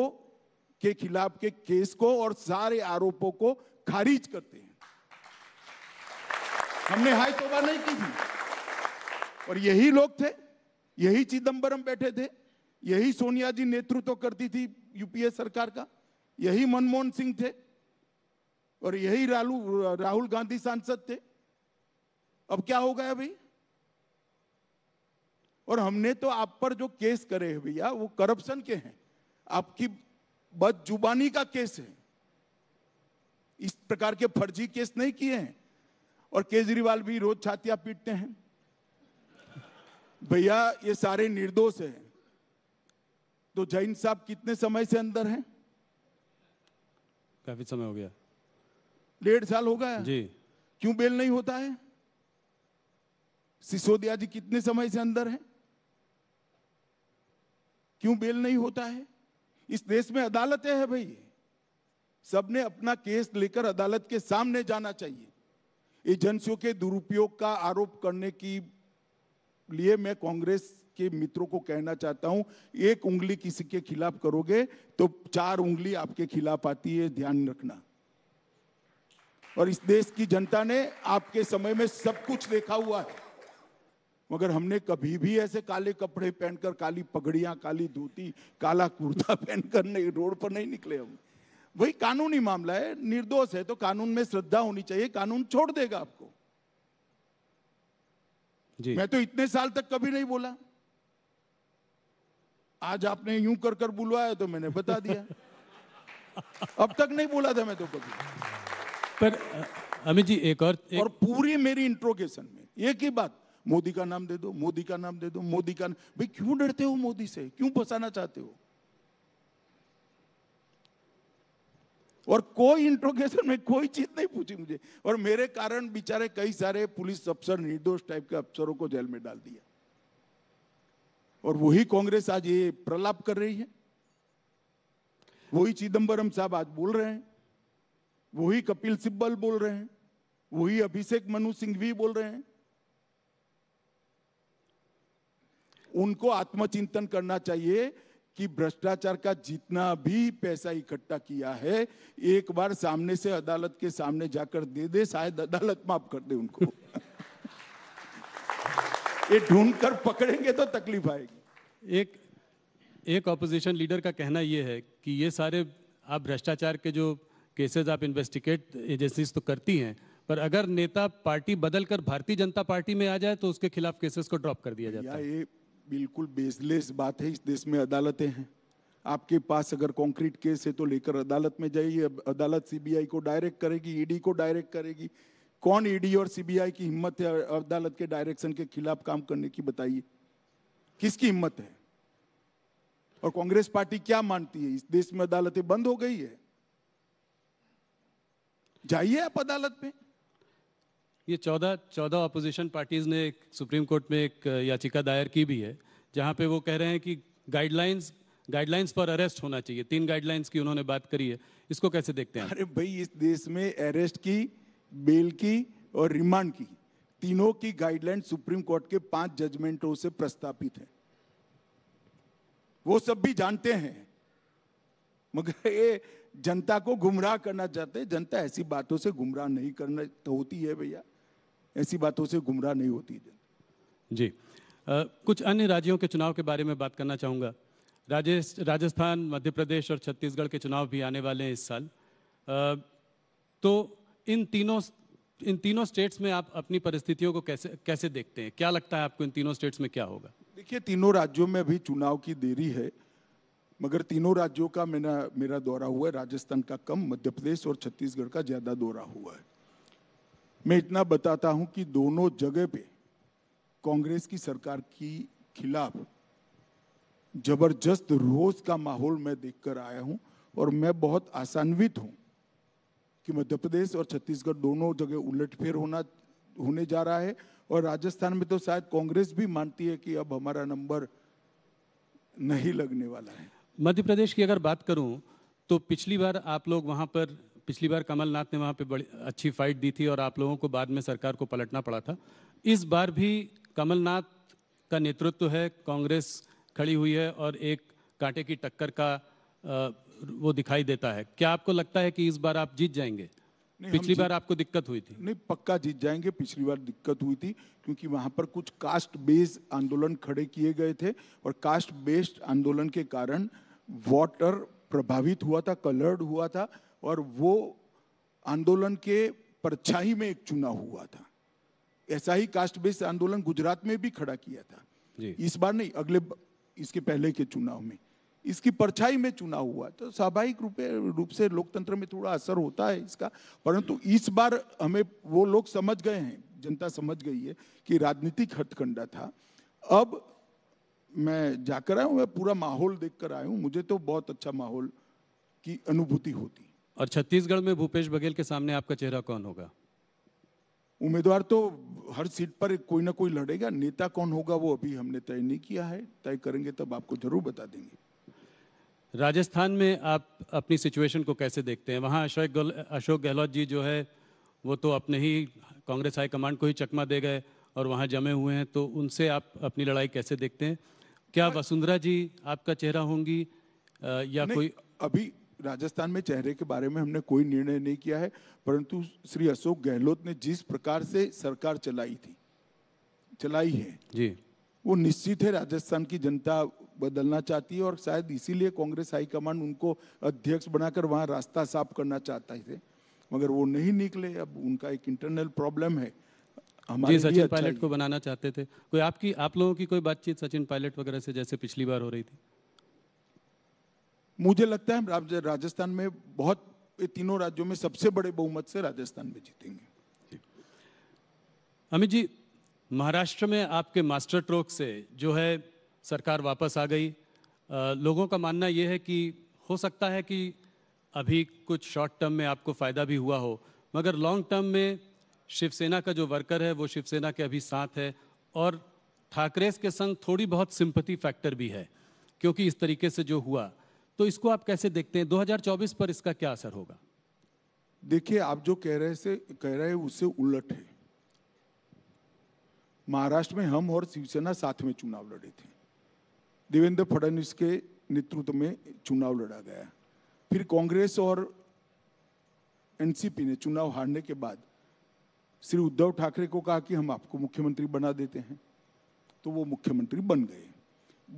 के खिलाफ के केस को और सारे आरोपों को खारिज करते हैं हमने हाई तोबा नहीं की थी और यही लोग थे यही चिदम्बरम बैठे थे यही सोनिया जी नेतृत्व तो करती थी यूपीए सरकार का यही मनमोहन सिंह थे और यही रालू राहुल गांधी सांसद थे अब क्या हो गया भाई और हमने तो आप पर जो केस करे हैं भैया वो करप्शन के हैं आपकी बदजुबानी का केस है इस प्रकार के फर्जी केस नहीं किए हैं और केजरीवाल भी रोज छातियां पीटते हैं भैया ये सारे निर्दोष हैं तो जैन साहब कितने समय से अंदर हैं काफी समय हो गया डेढ़ साल हो गया जी क्यों बेल नहीं होता है सिसोदिया जी कितने समय से अंदर है क्यों बेल नहीं होता है इस देश में अदालतें हैं भाई सबने अपना केस लेकर अदालत के सामने जाना चाहिए एजेंसियों के दुरुपयोग का आरोप करने की लिए मैं कांग्रेस के मित्रों को कहना चाहता हूं एक उंगली किसी के खिलाफ करोगे तो चार उंगली आपके खिलाफ आती है ध्यान रखना और इस देश की जनता ने आपके समय में सब कुछ देखा हुआ है मगर हमने कभी भी ऐसे काले कपड़े पहनकर काली पगड़ियां काली धोती काला कुर्ता [laughs] पहनकर नहीं रोड पर नहीं निकले हम वही कानूनी मामला है निर्दोष है तो कानून में श्रद्धा होनी चाहिए कानून छोड़ देगा आपको जी मैं तो इतने साल तक कभी नहीं बोला आज आपने यूं कर कर बुलवाया तो मैंने बता दिया अब तक नहीं बोला था मैं तो कभी पर अमित जी एक और एक... और पूरी मेरी इंट्रोगेशन में एक ही बात मोदी का नाम दे दो मोदी का नाम दे दो मोदी का नाम भाई क्यों डरते हो मोदी से क्यों फंसाना चाहते हो और कोई इंट्रोगेशन में कोई चीज नहीं पूछी मुझे और मेरे कारण बेचारे कई सारे पुलिस अफसर निर्दोष टाइप के अफसरों को जेल में डाल दिया और वही कांग्रेस आज ये प्रलाप कर रही है वही चिदम्बरम साहब आज बोल रहे हैं वही कपिल सिब्बल बोल रहे हैं वही अभिषेक मनु सिंह भी बोल रहे हैं उनको आत्मचिंतन करना चाहिए कि भ्रष्टाचार का जितना भी पैसा इकट्ठा किया है एक बार सामने से अदालत के सामने जाकर दे दे शायद अदालत माफ कर दे उनको ये ढूंढ कर पकड़ेंगे तो तकलीफ आएगी एक एक ऑपोजिशन लीडर का कहना यह है कि ये सारे आप भ्रष्टाचार के जो केसेस आप इन्वेस्टिगेट एजेंसीज तो करती हैं पर अगर नेता पार्टी बदलकर भारतीय जनता पार्टी में आ जाए तो उसके खिलाफ केसेस को ड्रॉप कर दिया जाता है बिल्कुल बेसलेस बात है इस देश में अदालतें हैं आपके पास अगर कॉन्क्रीट केस है तो लेकर अदालत में जाइए अदालत सीबीआई को डायरेक्ट करेगी ईडी e को डायरेक्ट करेगी कौन ईडी e और सीबीआई की हिम्मत है अदालत के डायरेक्शन के खिलाफ काम करने की बताइए किसकी हिम्मत है और कांग्रेस पार्टी क्या मानती है इस देश में अदालतें बंद हो गई है जाइए आप अदालत में ये चौदह चौदह अपोजिशन पार्टीज़ ने एक सुप्रीम कोर्ट में एक याचिका दायर की भी है जहाँ पे वो कह रहे हैं कि गाइडलाइंस गाइडलाइंस पर अरेस्ट होना चाहिए तीन गाइडलाइंस की उन्होंने बात करी है इसको कैसे देखते हैं अरे भाई इस देश में अरेस्ट की बेल की और रिमांड की तीनों की गाइडलाइन सुप्रीम कोर्ट के पांच जजमेंटों से प्रस्तापित है वो सब भी जानते हैं मगर ये जनता को गुमराह करना चाहते हैं जनता ऐसी बातों से गुमराह नहीं करना तो होती है भैया ऐसी बातों से गुमराह नहीं होती जी आ, कुछ अन्य राज्यों के चुनाव के बारे में बात करना चाहूँगा राजेश राजस्थान मध्य प्रदेश और छत्तीसगढ़ के चुनाव भी आने वाले हैं इस साल आ, तो इन तीनों इन तीनों स्टेट्स में आप अपनी परिस्थितियों को कैसे कैसे देखते हैं क्या लगता है आपको इन तीनों स्टेट्स में क्या होगा देखिए तीनों राज्यों में अभी चुनाव की देरी है मगर तीनों राज्यों का मेरा मेरा दौरा हुआ है राजस्थान का कम मध्य प्रदेश और छत्तीसगढ़ का ज़्यादा दौरा हुआ है मैं इतना बताता हूं कि दोनों जगह पे कांग्रेस की सरकार की खिलाफ जबरदस्त रोज का माहौल मैं देखकर आया हूं और मैं बहुत आसान्वित हूं कि मध्य प्रदेश और छत्तीसगढ़ दोनों जगह उलटफेर होना होने जा रहा है और राजस्थान में तो शायद कांग्रेस भी मानती है कि अब हमारा नंबर नहीं लगने वाला है मध्य प्रदेश की अगर बात करूं तो पिछली बार आप लोग वहां पर पिछली बार कमलनाथ ने वहाँ पे बड़ी अच्छी फाइट दी थी और आप लोगों को बाद में सरकार को पलटना पड़ा था इस बार भी कमलनाथ का नेतृत्व है कांग्रेस खड़ी हुई है और एक कांटे की टक्कर का वो दिखाई देता है क्या आपको लगता है कि इस बार आप जीत जाएंगे पिछली बार आपको दिक्कत हुई थी नहीं पक्का जीत जाएंगे पिछली बार दिक्कत हुई थी क्योंकि वहां पर कुछ कास्ट बेस्ड आंदोलन खड़े किए गए थे और कास्ट बेस्ड आंदोलन के कारण वॉटर प्रभावित हुआ था कलर्ड हुआ था और वो आंदोलन के परछाई में एक चुनाव हुआ था ऐसा ही कास्ट बेस्ड आंदोलन गुजरात में भी खड़ा किया था जी। इस बार नहीं अगले इसके पहले के चुनाव में इसकी परछाई में चुनाव हुआ तो स्वाभाविक रूप रूप से लोकतंत्र में थोड़ा असर होता है इसका परंतु इस बार हमें वो लोग समझ गए हैं जनता समझ गई है कि राजनीतिक हथकंडा था अब मैं जाकर आया हूँ मैं पूरा माहौल देखकर आया हूँ मुझे तो बहुत अच्छा माहौल की अनुभूति होती और छत्तीसगढ़ में भूपेश बघेल के सामने आपका चेहरा कौन होगा उम्मीदवार तो हर सीट पर कोई ना कोई लड़ेगा नेता कौन होगा वो अभी हमने तय नहीं किया है तय करेंगे तब आपको जरूर बता देंगे राजस्थान में आप अपनी सिचुएशन को कैसे देखते हैं वहाँ अशोक अशोक गहलोत जी जो है वो तो अपने ही कांग्रेस हाई कमांड को ही चकमा दे गए और वहाँ जमे हुए हैं तो उनसे आप अपनी लड़ाई कैसे देखते हैं क्या हाँ। वसुंधरा जी आपका चेहरा होंगी या कोई अभी राजस्थान में चेहरे के बारे में हमने कोई निर्णय नहीं किया है परंतु श्री अशोक गहलोत ने जिस प्रकार से सरकार चलाई थी चलाई है जी वो निश्चित है राजस्थान की जनता बदलना चाहती है और शायद इसीलिए कांग्रेस हाईकमांड उनको अध्यक्ष बनाकर वहाँ रास्ता साफ करना चाहता थे मगर वो नहीं निकले अब उनका एक इंटरनल प्रॉब्लम है जी सचिन अच्छा पायलट को बनाना चाहते थे कोई आपकी आप लोगों की कोई बातचीत सचिन पायलट वगैरह से जैसे पिछली बार हो रही थी मुझे लगता है राजस्थान में बहुत तीनों राज्यों में सबसे बड़े बहुमत से राजस्थान में जीतेंगे अमित जी महाराष्ट्र में आपके मास्टर ट्रोक से जो है सरकार वापस आ गई आ, लोगों का मानना यह है कि हो सकता है कि अभी कुछ शॉर्ट टर्म में आपको फ़ायदा भी हुआ हो मगर लॉन्ग टर्म में शिवसेना का जो वर्कर है वो शिवसेना के अभी साथ है और ठाकरे के संग थोड़ी बहुत सिंपथी फैक्टर भी है क्योंकि इस तरीके से जो हुआ तो इसको आप कैसे देखते हैं 2024 पर इसका क्या असर होगा देखिए आप जो कह रहे से कह रहे हैं उससे उलट है महाराष्ट्र में हम और शिवसेना साथ में चुनाव लड़े थे देवेंद्र फडणवीस के नेतृत्व में चुनाव लड़ा गया फिर कांग्रेस और एनसीपी ने चुनाव हारने के बाद श्री उद्धव ठाकरे को कहा कि हम आपको मुख्यमंत्री बना देते हैं तो वो मुख्यमंत्री बन गए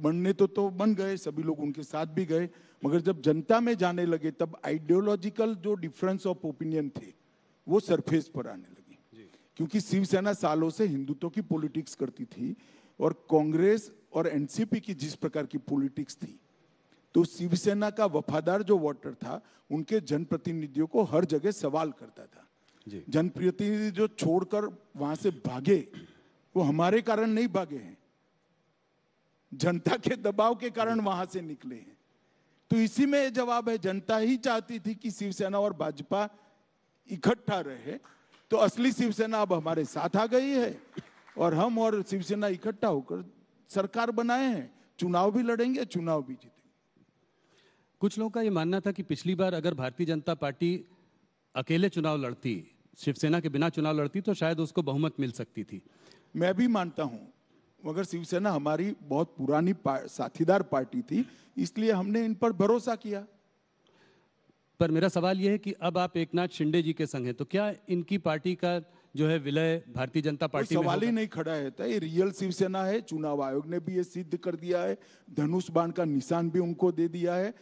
बनने तो तो बन गए सभी लोग उनके साथ भी गए मगर जब जनता में जाने लगे तब आइडियोलॉजिकल जो डिफरेंस ऑफ ओपिनियन थे वो सरफेस पर आने लगे क्योंकि शिवसेना सालों से हिंदुत्व की पॉलिटिक्स करती थी और कांग्रेस और एनसीपी की जिस प्रकार की पॉलिटिक्स थी तो शिवसेना का वफादार जो वोटर था उनके जनप्रतिनिधियों को हर जगह सवाल करता था जनप्रतिनिधि जो छोड़कर वहां से भागे वो हमारे कारण नहीं भागे हैं जनता के दबाव के कारण वहां से निकले हैं तो इसी में जवाब है जनता ही चाहती थी कि शिवसेना और भाजपा इकट्ठा रहे तो असली शिवसेना अब हमारे साथ आ गई है और हम और शिवसेना इकट्ठा होकर सरकार बनाए हैं चुनाव भी लड़ेंगे चुनाव भी जीतेंगे कुछ लोगों का ये मानना था कि पिछली बार अगर भारतीय जनता पार्टी अकेले चुनाव लड़ती शिवसेना के बिना चुनाव लड़ती तो शायद उसको बहुमत मिल सकती थी मैं भी मानता हूं मगर शिवसेना हमारी बहुत पुरानी पार, साथीदार पार्टी थी इसलिए हमने इन पर भरोसा किया पर मेरा सवाल यह है कि अब आप एक नाथ शिंदे जी के संग हैं तो क्या इनकी पार्टी का जो है विलय भारतीय जनता पार्टी सवाल ही नहीं खड़ा है तो ये रियल शिवसेना है चुनाव आयोग ने भी ये सिद्ध कर दिया है धनुष बाण का निशान भी उनको दे दिया है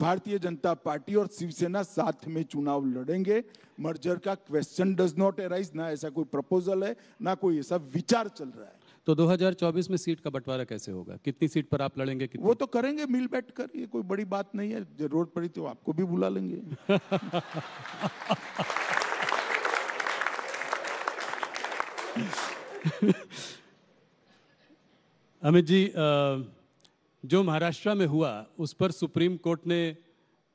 भारतीय जनता पार्टी और शिवसेना साथ में चुनाव लड़ेंगे मर्जर का क्वेश्चन डज नॉट एराइज ना ऐसा कोई प्रपोजल है ना कोई ऐसा विचार चल रहा है तो 2024 में सीट का बंटवारा कैसे होगा कितनी सीट पर आप लड़ेंगे कितनी? वो तो करेंगे मिल बैठ कर ये कोई बड़ी बात नहीं है जरूरत पड़ी तो आपको भी बुला लेंगे [laughs] अमित जी जो महाराष्ट्र में हुआ उस पर सुप्रीम कोर्ट ने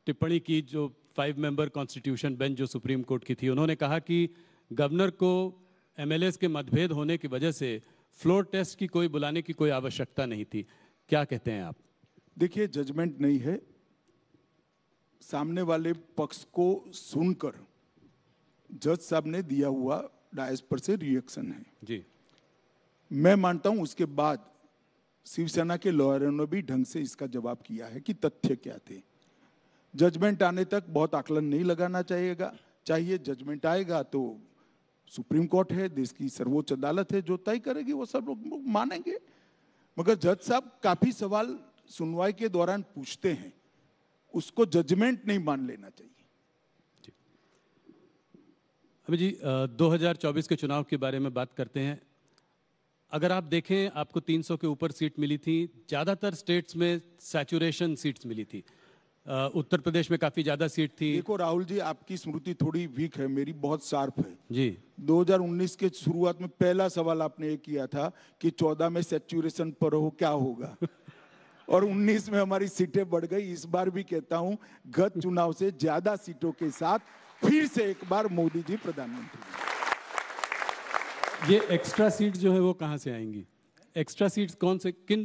टिप्पणी की जो फाइव मेंबर कॉन्स्टिट्यूशन बेंच जो सुप्रीम कोर्ट की थी उन्होंने कहा कि गवर्नर को एमएलए के मतभेद होने की वजह से फ्लोर टेस्ट की कोई बुलाने की कोई आवश्यकता नहीं थी क्या कहते हैं आप देखिए जजमेंट नहीं है सामने वाले पक्ष को सुनकर जज साहब ने दिया हुआ डायस पर से रिएक्शन है जी मैं मानता हूं उसके बाद शिवसेना के लॉयरों ने भी ढंग से इसका जवाब किया है कि तथ्य क्या थे जजमेंट आने तक बहुत आकलन नहीं लगाना चाहिएगा चाहिए जजमेंट आएगा तो सुप्रीम कोर्ट है देश की सर्वोच्च अदालत है जो तय करेगी वो सब लोग मानेंगे मगर जज साहब काफी सवाल सुनवाई के दौरान पूछते हैं उसको जजमेंट नहीं मान लेना चाहिए अभी जी 2024 के चुनाव के बारे में बात करते हैं अगर आप देखें आपको 300 के ऊपर सीट मिली थी ज़्यादातर स्टेट्स में सैचुरेशन सीट्स मिली थी उत्तर प्रदेश में काफी ज्यादा सीट थी देखो राहुल जी आपकी स्मृति थोड़ी वीक है मेरी बहुत शार्प है जी 2019 के शुरुआत में पहला सवाल आपने ये किया था कि 14 में सेचुरेशन पर हो क्या होगा [laughs] और 19 में हमारी सीटें बढ़ गई इस बार भी कहता हूँ गत चुनाव से ज्यादा सीटों के साथ फिर से एक बार मोदी जी प्रधानमंत्री ये एक्स्ट्रा सीट जो है वो कहाँ से आएंगी एक्स्ट्रा सीट्स कौन से किन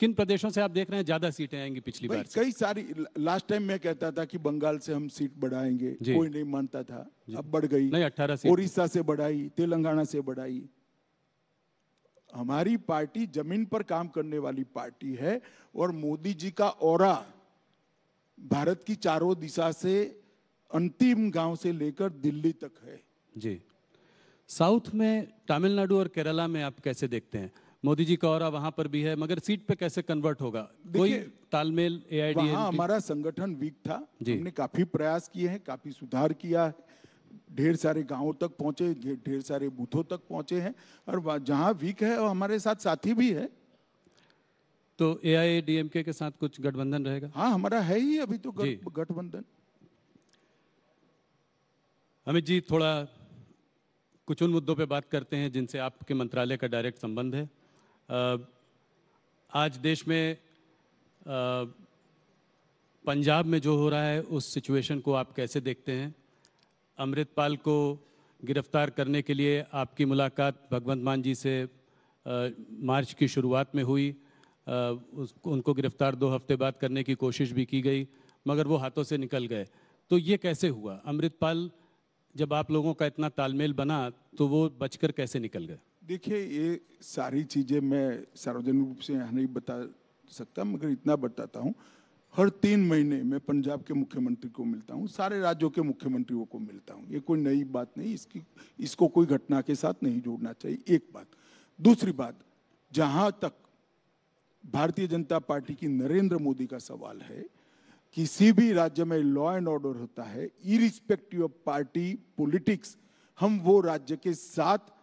किन प्रदेशों से आप देख रहे हैं ज्यादा सीटें आएंगी पिछली बार कई सारी लास्ट टाइम मैं कहता था कि बंगाल से हम सीट बढ़ाएंगे कोई नहीं मानता था अब बढ़ गई नहीं अठारह उड़ीसा से बढ़ाई तेलंगाना से बढ़ाई हमारी पार्टी जमीन पर काम करने वाली पार्टी है और मोदी जी का और भारत की चारों दिशा से अंतिम गांव से लेकर दिल्ली तक है जी साउथ में तमिलनाडु और केरला में आप कैसे देखते हैं मोदी जी का और वहां पर भी है मगर सीट पे कैसे कन्वर्ट होगा कोई तालमेल ए हमारा संगठन वीक था हमने काफी प्रयास किए हैं काफी सुधार किया है ढेर सारे गांवों तक पहुंचे ढेर सारे बूथों तक पहुंचे हैं और जहां वीक है और हमारे साथ साथी भी है तो ए आई डीएमके के साथ कुछ गठबंधन रहेगा हाँ हमारा है ही अभी तो गठबंधन अमित जी थोड़ा कुछ उन मुद्दों पे बात करते हैं जिनसे आपके मंत्रालय का डायरेक्ट संबंध है आज देश में पंजाब में जो हो रहा है उस सिचुएशन को आप कैसे देखते हैं अमृतपाल को गिरफ्तार करने के लिए आपकी मुलाकात भगवंत मान जी से मार्च की शुरुआत में हुई उस, उनको गिरफ्तार दो हफ्ते बाद करने की कोशिश भी की गई मगर वो हाथों से निकल गए तो ये कैसे हुआ अमृतपाल जब आप लोगों का इतना तालमेल बना तो वो बचकर कैसे निकल गए देखिए ये सारी चीज़ें मैं सार्वजनिक रूप से यहाँ नहीं बता सकता मगर इतना बताता हूँ हर तीन महीने मैं पंजाब के मुख्यमंत्री को मिलता हूँ सारे राज्यों के मुख्यमंत्रियों को मिलता हूँ ये कोई नई बात नहीं इसकी इसको कोई घटना के साथ नहीं जोड़ना चाहिए एक बात दूसरी बात जहाँ तक भारतीय जनता पार्टी की नरेंद्र मोदी का सवाल है किसी भी राज्य में लॉ एंड ऑर्डर होता है इरिस्पेक्टिव ऑफ पार्टी पॉलिटिक्स हम वो राज्य के साथ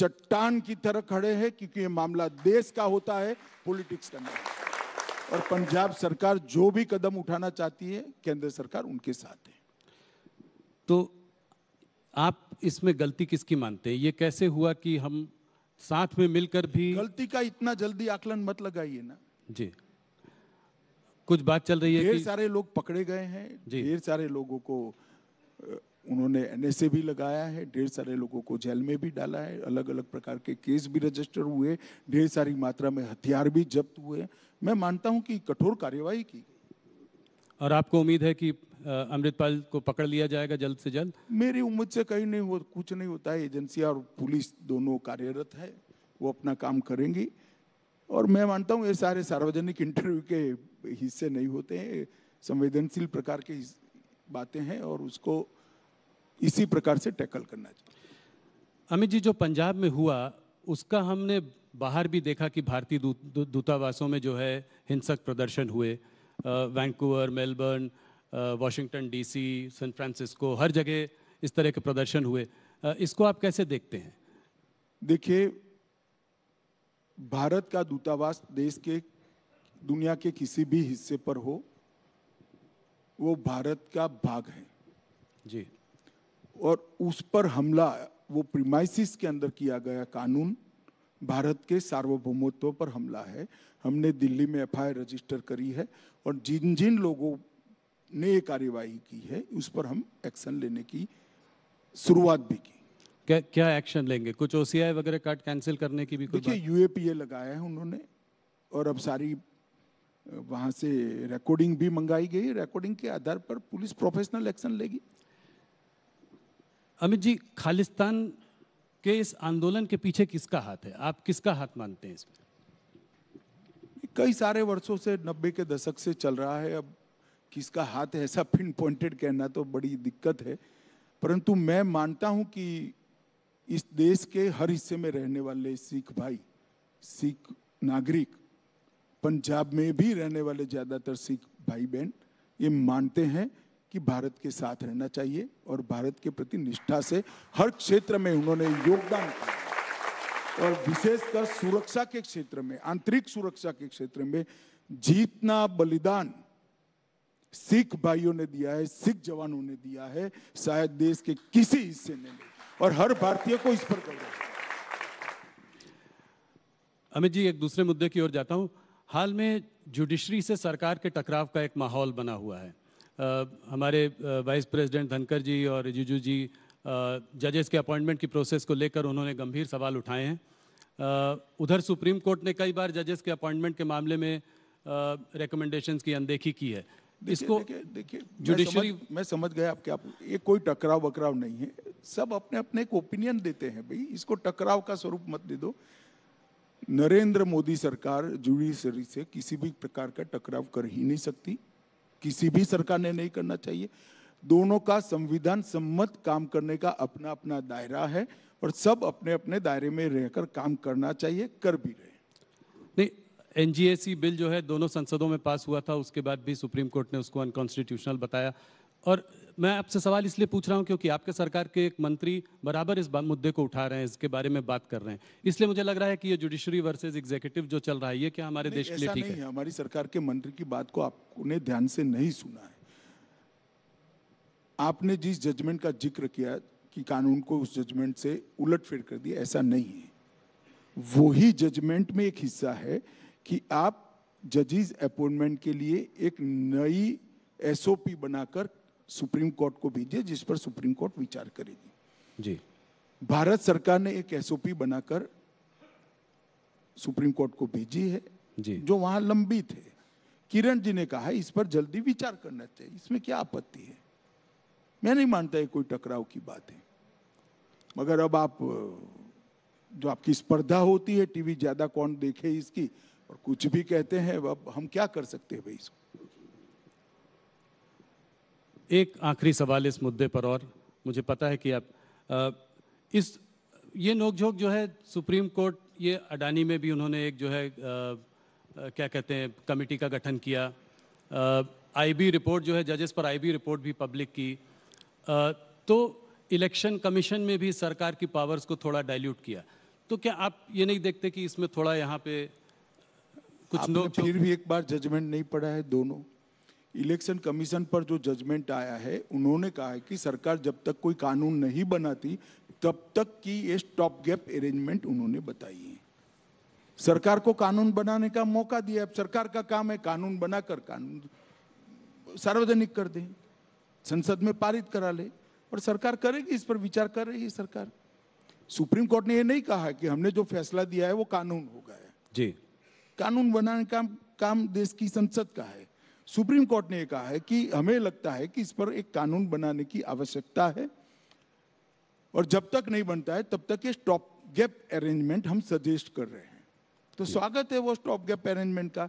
चट्टान की तरह खड़े हैं क्योंकि ये मामला देश का होता है पॉलिटिक्स का नहीं और पंजाब सरकार जो भी कदम उठाना चाहती है केंद्र सरकार उनके साथ है तो आप इसमें गलती किसकी मानते हैं ये कैसे हुआ कि हम साथ में मिलकर भी गलती का इतना जल्दी आकलन मत लगाइए ना जी कुछ बात चल रही है ढेर सारे लोग पकड़े गए हैं ढेर सारे लोगों को उन्होंने एनएसए भी लगाया है ढेर सारे लोगों को जेल में भी डाला है अलग अलग प्रकार के केस भी रजिस्टर हुए ढेर सारी मात्रा में हथियार भी जब्त हुए मैं मानता हूं कि कठोर कार्यवाही की और आपको उम्मीद है कि अमृतपाल को पकड़ लिया जाएगा जल्द से जल्द मेरी उम्मीद से कहीं नहीं हो कुछ नहीं होता है एजेंसियाँ और पुलिस दोनों कार्यरत है वो अपना काम करेंगी और मैं मानता हूँ ये सारे सार्वजनिक इंटरव्यू के हिस्से नहीं होते हैं संवेदनशील प्रकार के बातें हैं और उसको इसी प्रकार से टैकल करना चाहिए अमित जी जो पंजाब में हुआ उसका हमने बाहर भी देखा कि भारतीय दूतावासों में जो है हिंसक प्रदर्शन हुए Vancouver Melbourne Washington DC San Francisco हर जगह इस तरह के प्रदर्शन हुए आ, इसको आप कैसे देखते हैं देखिए भारत का दूतावास देश के दुनिया के किसी भी हिस्से पर हो वो भारत का भाग है जी और उस पर हमला वो प्रीमाइसिस के अंदर किया गया कानून भारत के सार्वभौमत्व पर हमला है हमने दिल्ली में एफ रजिस्टर करी है और जिन जिन लोगों ने ये कार्यवाही की है उस पर हम एक्शन लेने की शुरुआत भी की क्या क्या एक्शन लेंगे कुछ ओसीआई वगैरह कार्ड कैंसिल करने की भी देखिए यूएपीए लगाया है उन्होंने और अब सारी वहाँ से रिकॉर्डिंग भी मंगाई गई रिकॉर्डिंग के आधार पर पुलिस प्रोफेशनल एक्शन लेगी अमित जी खालिस्तान के इस आंदोलन के पीछे किसका हाथ है आप किसका हाथ मानते हैं इसमें कई सारे वर्षों से नब्बे के दशक से चल रहा है अब किसका हाथ है ऐसा पिन पॉइंटेड कहना तो बड़ी दिक्कत है परंतु मैं मानता हूं कि इस देश के हर हिस्से में रहने वाले सिख भाई सिख नागरिक पंजाब में भी रहने वाले ज़्यादातर सिख भाई बहन ये मानते हैं कि भारत के साथ रहना चाहिए और भारत के प्रति निष्ठा से हर क्षेत्र में उन्होंने योगदान किया और विशेषकर सुरक्षा के क्षेत्र में आंतरिक सुरक्षा के क्षेत्र में जीतना बलिदान सिख भाइयों ने दिया है सिख जवानों ने दिया है शायद देश के किसी हिस्से ने और हर भारतीय को इस पर गर्व अमित जी एक दूसरे मुद्दे की ओर जाता हूं हाल में जुडिशरी से सरकार के टकराव का एक माहौल बना हुआ है हमारे वाइस प्रेसिडेंट धनकर जी और रिजिजू जी जजेस के अपॉइंटमेंट की प्रोसेस को लेकर उन्होंने गंभीर सवाल उठाए हैं उधर सुप्रीम कोर्ट ने कई बार जजेस के अपॉइंटमेंट के मामले में रिकमेंडेशंस की अनदेखी की है इसको देखिए जुडिशरी मैं, मैं समझ गया आपके आप ये कोई टकराव वकराव नहीं है सब अपने अपने एक ओपिनियन देते हैं भाई इसको टकराव का स्वरूप मत दे दो नरेंद्र मोदी सरकार जुडिशरी से किसी भी प्रकार का टकराव कर ही नहीं सकती किसी भी सरकार ने नहीं करना चाहिए दोनों का संविधान सम्मत काम करने का अपना अपना दायरा है और सब अपने अपने दायरे में रहकर काम करना चाहिए कर भी रहे नहीं एन बिल जो है दोनों संसदों में पास हुआ था उसके बाद भी सुप्रीम कोर्ट ने उसको अनकॉन्स्टिट्यूशनल बताया और मैं आपसे सवाल इसलिए पूछ रहा हूं क्योंकि आपके सरकार के एक मंत्री बराबर इस मुद्दे को उठा रहे हैं इसके बारे में बात कर रहे हैं इसलिए मुझे लग रहा है कि ये जुडिशरी वर्सेज एग्जीक्यूटिव जो चल रहा है ये क्या हमारे देश के लिए ठीक है हमारी सरकार के मंत्री की बात को आपने ध्यान से नहीं सुना है आपने जिस जजमेंट का जिक्र किया कि कानून को उस जजमेंट से उलट फेर कर दिया ऐसा नहीं है वो ही जजमेंट में एक हिस्सा है कि आप जजिस अपॉइंटमेंट के लिए एक नई एसओपी बनाकर सुप्रीम कोर्ट को भेजिए जिस पर सुप्रीम कोर्ट विचार करेगी जी भारत सरकार ने एक एसओपी बनाकर सुप्रीम कोर्ट को भेजी है जी जो वहां लंबित है किरण जी ने कहा इस पर जल्दी विचार करना चाहिए इसमें क्या आपत्ति है मैं नहीं मानता ये कोई टकराव की बात है मगर अब आप जो आपकी स्पर्धा होती है टीवी ज्यादा कौन देखे इसकी और कुछ भी कहते हैं अब हम क्या कर सकते हैं भाई इसको एक आखिरी सवाल इस मुद्दे पर और मुझे पता है कि आप इस ये नोकझोंक जो है सुप्रीम कोर्ट ये अडानी में भी उन्होंने एक जो है आ, क्या कहते हैं कमेटी का गठन किया आईबी रिपोर्ट जो है जजेस पर आईबी रिपोर्ट भी पब्लिक की आ, तो इलेक्शन कमीशन में भी सरकार की पावर्स को थोड़ा डाइल्यूट किया तो क्या आप ये नहीं देखते कि इसमें थोड़ा यहाँ पे कुछ लोग फिर भी एक बार जजमेंट नहीं पड़ा है दोनों इलेक्शन कमीशन पर जो जजमेंट आया है उन्होंने कहा है कि सरकार जब तक कोई कानून नहीं बनाती तब तक की ये स्टॉप गैप अरेंजमेंट उन्होंने बताई है सरकार को कानून बनाने का मौका दिया अब सरकार का काम है कानून बनाकर कानून सार्वजनिक कर दें संसद में पारित करा ले और सरकार करेगी इस पर विचार कर रही है सरकार सुप्रीम कोर्ट ने यह नहीं कहा कि हमने जो फैसला दिया है वो कानून होगा जी कानून बनाने का काम देश की संसद का है सुप्रीम कोर्ट ने कहा है कि हमें लगता है कि इस पर एक कानून बनाने की आवश्यकता है और जब तक नहीं बनता है तब तक ये स्टॉप गैप अरेंजमेंट हम सजेस्ट कर रहे हैं तो स्वागत है वो स्टॉप गैप अरेंजमेंट का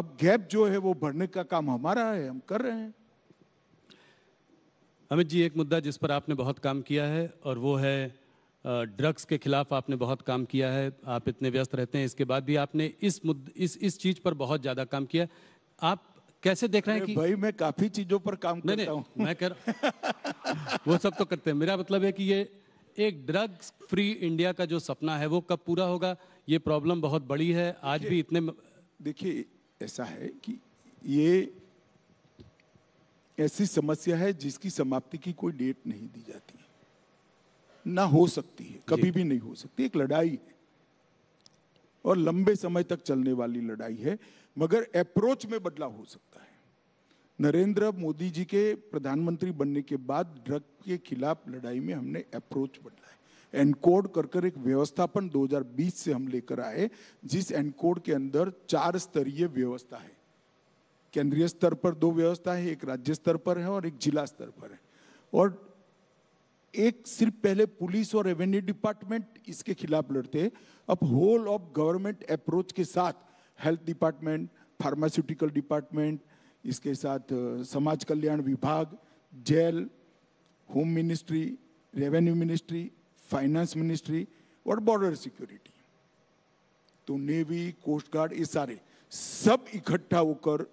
अब गैप जो है वो भरने का काम हमारा है हम कर रहे हैं अमित जी एक मुद्दा जिस पर आपने बहुत काम किया है और वो है ड्रग्स के खिलाफ आपने बहुत काम किया है आप इतने व्यस्त रहते हैं इसके बाद भी आपने इस मुद्द इस इस चीज़ पर बहुत ज़्यादा काम किया आप कैसे देख रहे हैं कि भाई मैं काफी चीजों पर काम नहीं, करता हूं मैं कर वो सब तो करते हैं मेरा मतलब है कि ये एक ड्रग्स फ्री इंडिया का जो सपना है वो कब पूरा होगा ये प्रॉब्लम बहुत बड़ी है आज भी इतने देखिए ऐसा है कि ये ऐसी समस्या है जिसकी समाप्ति की कोई डेट नहीं दी जाती ना हो सकती है कभी भी नहीं हो सकती एक लड़ाई है और लंबे समय तक चलने वाली लड़ाई है मगर अप्रोच में बदलाव हो सकता नरेंद्र मोदी जी के प्रधानमंत्री बनने के बाद ड्रग के खिलाफ लड़ाई में हमने अप्रोच बदला है एनकोड कर कर एक व्यवस्थापन 2020 से हम लेकर आए जिस एनकोड के अंदर चार स्तरीय व्यवस्था है केंद्रीय स्तर पर दो व्यवस्था है एक राज्य स्तर पर है और एक जिला स्तर पर है और एक सिर्फ पहले पुलिस और रेवेन्यू डिपार्टमेंट इसके खिलाफ लड़ते अब होल ऑफ गवर्नमेंट अप्रोच के साथ हेल्थ डिपार्टमेंट फार्मास्यूटिकल डिपार्टमेंट इसके साथ समाज कल्याण विभाग jail home ministry revenue ministry finance ministry और बॉर्डर सिक्योरिटी तो नेवी कोस्ट गार्ड ये सारे सब इकट्ठा होकर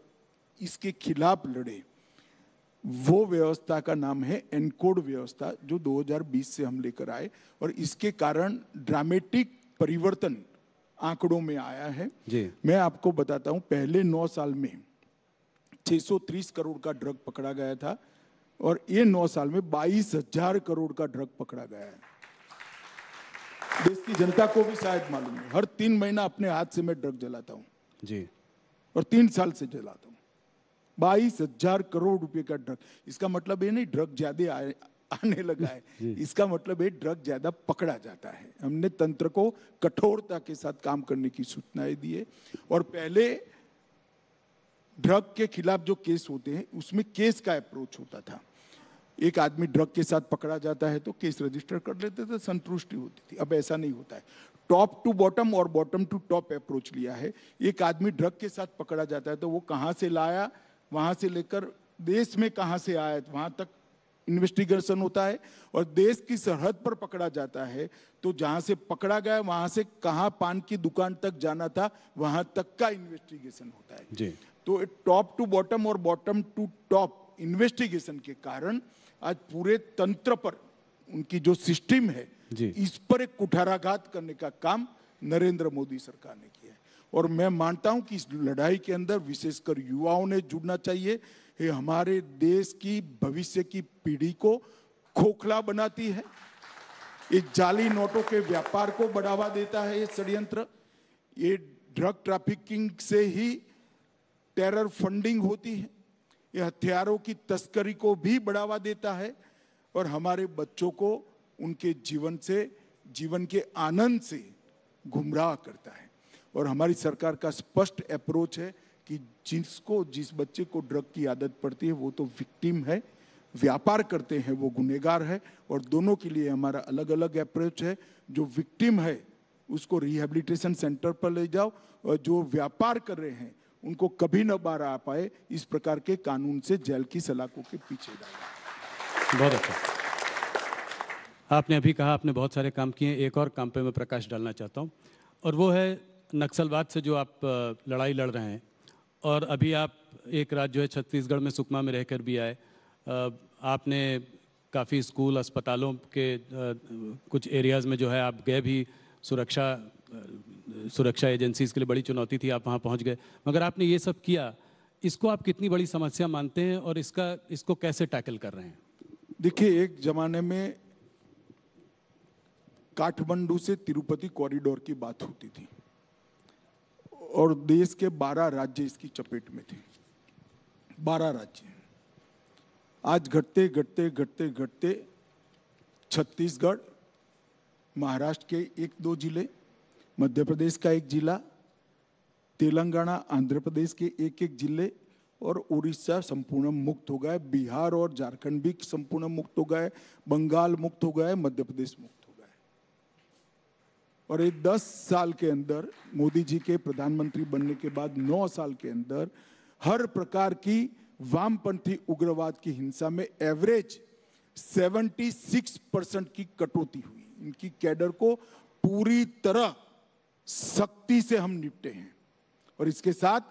इसके खिलाफ लड़े वो व्यवस्था का नाम है एनकोड व्यवस्था जो 2020 से हम लेकर आए और इसके कारण ड्रामेटिक परिवर्तन आंकड़ों में आया है जी। मैं आपको बताता हूं पहले नौ साल में 630 करोड़ का ड्रग पकड़ा गया था और ये नौ साल में बाईस हजार करोड़ का ड्रग पकड़ा गया है देश की जनता को भी शायद मालूम है हर तीन महीना अपने हाथ से मैं ड्रग जलाता हूँ जी और तीन साल से जलाता हूँ बाईस हजार करोड़ रुपए का ड्रग इसका मतलब ये नहीं ड्रग ज्यादा आने लगा है इसका मतलब ये ड्रग ज्यादा पकड़ा जाता है हमने तंत्र को कठोरता के साथ काम करने की सूचनाएं दी है और पहले ड्रग के खिलाफ जो केस होते हैं उसमें केस का अप्रोच होता था एक आदमी ड्रग के साथ पकड़ा जाता है तो केस रजिस्टर कर लेते थे संतुष्टि होती थी अब ऐसा नहीं होता है टॉप टू बॉटम और बॉटम टू टॉप अप्रोच लिया है एक आदमी ड्रग के साथ पकड़ा जाता है तो वो कहाँ से लाया वहाँ से लेकर देश में कहाँ से आया वहाँ तक इन्वेस्टिगेशन होता है और देश की सरहद पर पकड़ा जाता है तो जहाँ से पकड़ा गया वहाँ से कहाँ पान की दुकान तक जाना था वहाँ तक का इन्वेस्टिगेशन होता है जी तो टॉप टू बॉटम और बॉटम टू टॉप इन्वेस्टिगेशन के कारण आज पूरे तंत्र पर उनकी जो सिस्टम है इस पर एक कुठाराघात करने का काम नरेंद्र मोदी सरकार ने किया है और मैं मानता हूं कि इस लड़ाई के अंदर विशेषकर युवाओं ने जुड़ना चाहिए ये हमारे देश की भविष्य की पीढ़ी को खोखला बनाती है ये जाली नोटों के व्यापार को बढ़ावा देता है ये षड्यंत्र ये ड्रग ट्रैफिकिंग से ही टेरर फंडिंग होती है ये हथियारों की तस्करी को भी बढ़ावा देता है और हमारे बच्चों को उनके जीवन से जीवन के आनंद से गुमराह करता है और हमारी सरकार का स्पष्ट अप्रोच है कि जिसको जिस बच्चे को ड्रग की आदत पड़ती है वो तो विक्टिम है व्यापार करते हैं वो गुनेगार है और दोनों के लिए हमारा अलग अलग अप्रोच है जो विक्टिम है उसको रिहेबिलिटेशन सेंटर पर ले जाओ और जो व्यापार कर रहे हैं उनको कभी न बार आ पाए इस प्रकार के कानून से जेल की सलाखों के पीछे डाला बहुत अच्छा आपने अभी कहा आपने बहुत सारे काम किए एक और काम पे मैं प्रकाश डालना चाहता हूँ और वो है नक्सलवाद से जो आप लड़ाई लड़ रहे हैं और अभी आप एक राज्य जो है छत्तीसगढ़ में सुकमा में रहकर भी आए आपने काफ़ी स्कूल अस्पतालों के कुछ एरियाज़ में जो है आप गए भी सुरक्षा सुरक्षा एजेंसीज के लिए बड़ी चुनौती थी आप वहाँ पहुँच गए मगर आपने ये सब किया इसको आप कितनी बड़ी समस्या मानते हैं और इसका इसको कैसे टैकल कर रहे हैं देखिए एक जमाने में काठमांडू से तिरुपति कॉरिडोर की बात होती थी और देश के 12 राज्य इसकी चपेट में थे 12 राज्य आज घटते घटते घटते घटते छत्तीसगढ़ महाराष्ट्र के एक दो जिले मध्य प्रदेश का एक जिला तेलंगाना आंध्र प्रदेश के एक एक जिले और उड़ीसा संपूर्ण मुक्त हो गए बिहार और झारखंड भी संपूर्ण मुक्त हो गए बंगाल मुक्त हो गए मध्य प्रदेश मुक्त हो गए और ये दस साल के अंदर मोदी जी के प्रधानमंत्री बनने के बाद नौ साल के अंदर हर प्रकार की वामपंथी उग्रवाद की हिंसा में एवरेज 76 परसेंट की कटौती हुई इनकी कैडर को पूरी तरह सख्ती से हम निपटे हैं और इसके साथ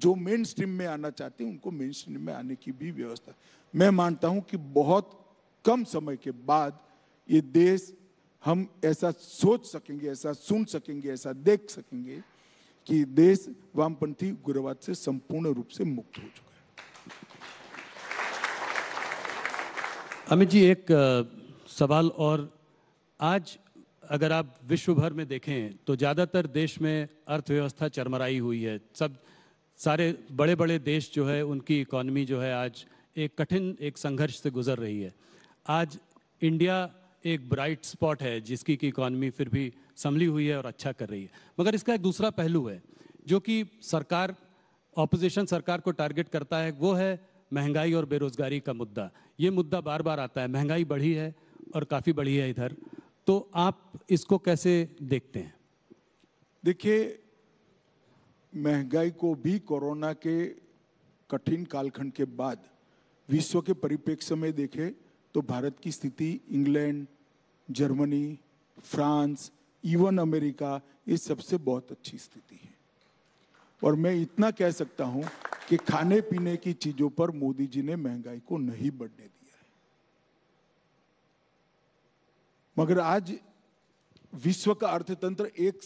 जो मेन स्ट्रीम में आना चाहते हैं उनको मेन स्ट्रीम में आने की भी व्यवस्था मैं मानता हूं कि बहुत कम समय के बाद ये देश हम ऐसा सोच सकेंगे ऐसा सुन सकेंगे ऐसा देख सकेंगे कि देश वामपंथी उग्रवाद से संपूर्ण रूप से मुक्त हो चुका है अमित जी एक सवाल और आज अगर आप विश्व भर में देखें तो ज़्यादातर देश में अर्थव्यवस्था चरमराई हुई है सब सारे बड़े बड़े देश जो है उनकी इकॉनमी जो है आज एक कठिन एक संघर्ष से गुजर रही है आज इंडिया एक ब्राइट स्पॉट है जिसकी की इकॉनमी फिर भी संभली हुई है और अच्छा कर रही है मगर इसका एक दूसरा पहलू है जो कि सरकार ऑपोजिशन सरकार को टारगेट करता है वो है महंगाई और बेरोज़गारी का मुद्दा ये मुद्दा बार बार आता है महंगाई बढ़ी है और काफ़ी बढ़ी है इधर तो आप इसको कैसे देखते हैं देखिए महंगाई को भी कोरोना के कठिन कालखंड के बाद विश्व के परिप्रेक्ष्य में देखें तो भारत की स्थिति England Germany France even America ये सबसे बहुत अच्छी स्थिति है और मैं इतना कह सकता हूं कि खाने पीने की चीजों पर मोदी जी ने महंगाई को नहीं बढ़ने दी मगर आज विश्व का अर्थतंत्र एक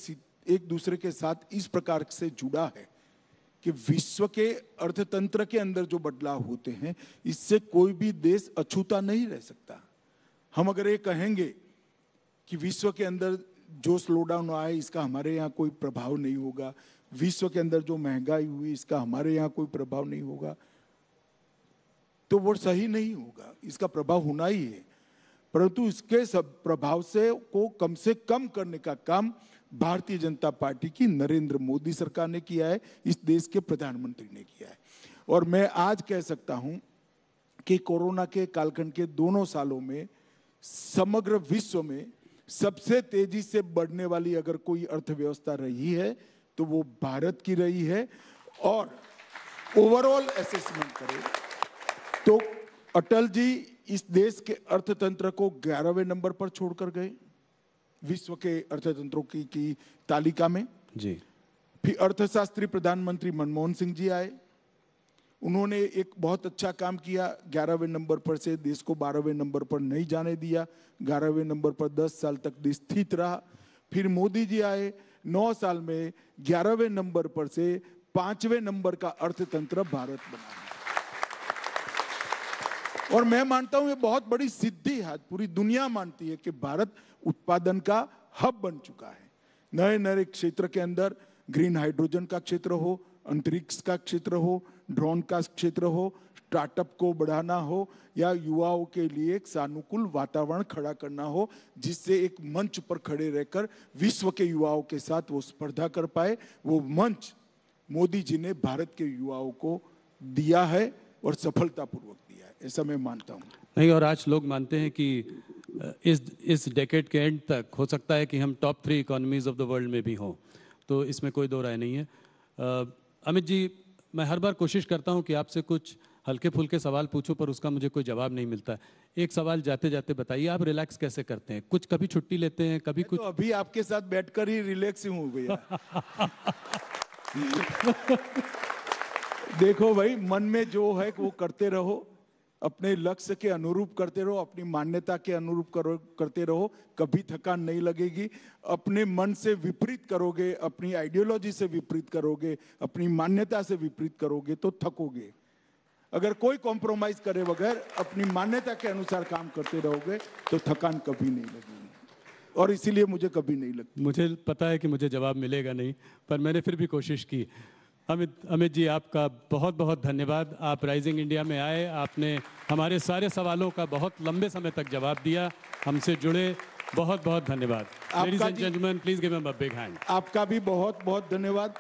एक दूसरे के साथ इस प्रकार से जुड़ा है कि विश्व के अर्थतंत्र के अंदर जो बदलाव होते हैं इससे कोई भी देश अछूता नहीं रह सकता हम अगर ये कहेंगे कि विश्व के अंदर जो स्लो डाउन आए इसका हमारे यहाँ कोई प्रभाव नहीं होगा विश्व के अंदर जो महंगाई हुई इसका हमारे यहाँ कोई प्रभाव नहीं होगा तो वो सही नहीं होगा इसका प्रभाव होना ही है परंतु इसके सब प्रभाव से को कम से कम करने का काम भारतीय जनता पार्टी की नरेंद्र मोदी सरकार ने किया है इस देश के प्रधानमंत्री ने किया है और मैं आज कह सकता हूं कि कोरोना के कालखंड के दोनों सालों में समग्र विश्व में सबसे तेजी से बढ़ने वाली अगर कोई अर्थव्यवस्था रही है तो वो भारत की रही है और ओवरऑल असेसमेंट करें तो अटल जी इस देश के अर्थतंत्र को ग्यारहवें नंबर पर छोड़कर गए विश्व के अर्थतंत्रों की, की तालिका में जी फिर अर्थशास्त्री प्रधानमंत्री मनमोहन सिंह जी आए उन्होंने एक बहुत अच्छा काम किया ग्यारहवें नंबर पर से देश को बारहवें नंबर पर नहीं जाने दिया ग्यारहवें नंबर पर दस साल तक देश स्थित रहा फिर मोदी जी आए नौ साल में ग्यारहवें नंबर पर से पांचवें नंबर का अर्थतंत्र भारत बना और मैं मानता हूं ये बहुत बड़ी सिद्धि है पूरी दुनिया मानती है कि भारत उत्पादन का हब बन चुका है नए नए क्षेत्र के अंदर ग्रीन हाइड्रोजन का क्षेत्र हो अंतरिक्ष का क्षेत्र हो ड्रोन का क्षेत्र हो स्टार्टअप को बढ़ाना हो या युवाओं के लिए एक सानुकूल वातावरण खड़ा करना हो जिससे एक मंच पर खड़े रहकर विश्व के युवाओं के साथ वो स्पर्धा कर पाए वो मंच मोदी जी ने भारत के युवाओं को दिया है और सफलतापूर्वक दिया है ऐसा मैं मानता हूँ नहीं और आज लोग मानते हैं कि इस इस डेकेट के एंड तक हो सकता है कि हम top three economies of the world में भी हों तो इसमें कोई दो राय नहीं है अमित जी मैं हर बार कोशिश करता हूँ कि आपसे कुछ हल्के फुल्के सवाल पूछूं पर उसका मुझे कोई जवाब नहीं मिलता एक सवाल जाते जाते बताइए आप रिलैक्स कैसे करते हैं कुछ कभी छुट्टी लेते हैं कभी तो कुछ तो अभी आपके साथ बैठकर ही रिलैक्स ही हूँ भैया [laughs] देखो भाई मन में जो है वो करते रहो अपने लक्ष्य के अनुरूप करते रहो अपनी मान्यता के अनुरूप करो करते रहो कभी थकान नहीं लगेगी अपने मन से विपरीत करोगे अपनी आइडियोलॉजी से विपरीत करोगे अपनी मान्यता से विपरीत करोगे तो थकोगे अगर कोई कॉम्प्रोमाइज करे बगैर अपनी मान्यता के अनुसार काम करते रहोगे तो थकान कभी नहीं लगेगी और इसीलिए मुझे कभी नहीं लगती मुझे पता है कि मुझे जवाब मिलेगा नहीं पर मैंने फिर भी कोशिश की अमित अमित जी आपका बहुत बहुत धन्यवाद आप राइजिंग इंडिया में आए आपने हमारे सारे सवालों का बहुत लंबे समय तक जवाब दिया हमसे जुड़े बहुत बहुत धन्यवाद प्लीज गिव बिग हैंड आपका भी बहुत बहुत धन्यवाद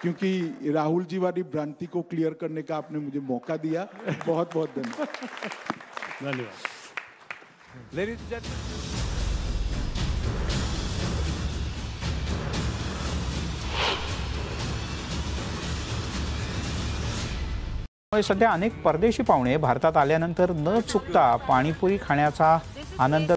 क्योंकि राहुल जी वाली भ्रांति को क्लियर करने का आपने मुझे मौका दिया बहुत बहुत धन्यवाद [laughs] धन्यवाद लेडीज एंड सध्या अनेक परदेशी पाहुणे भारतात आल्यानंतर न चुकता पाणीपुरी खाण्याचा आनंद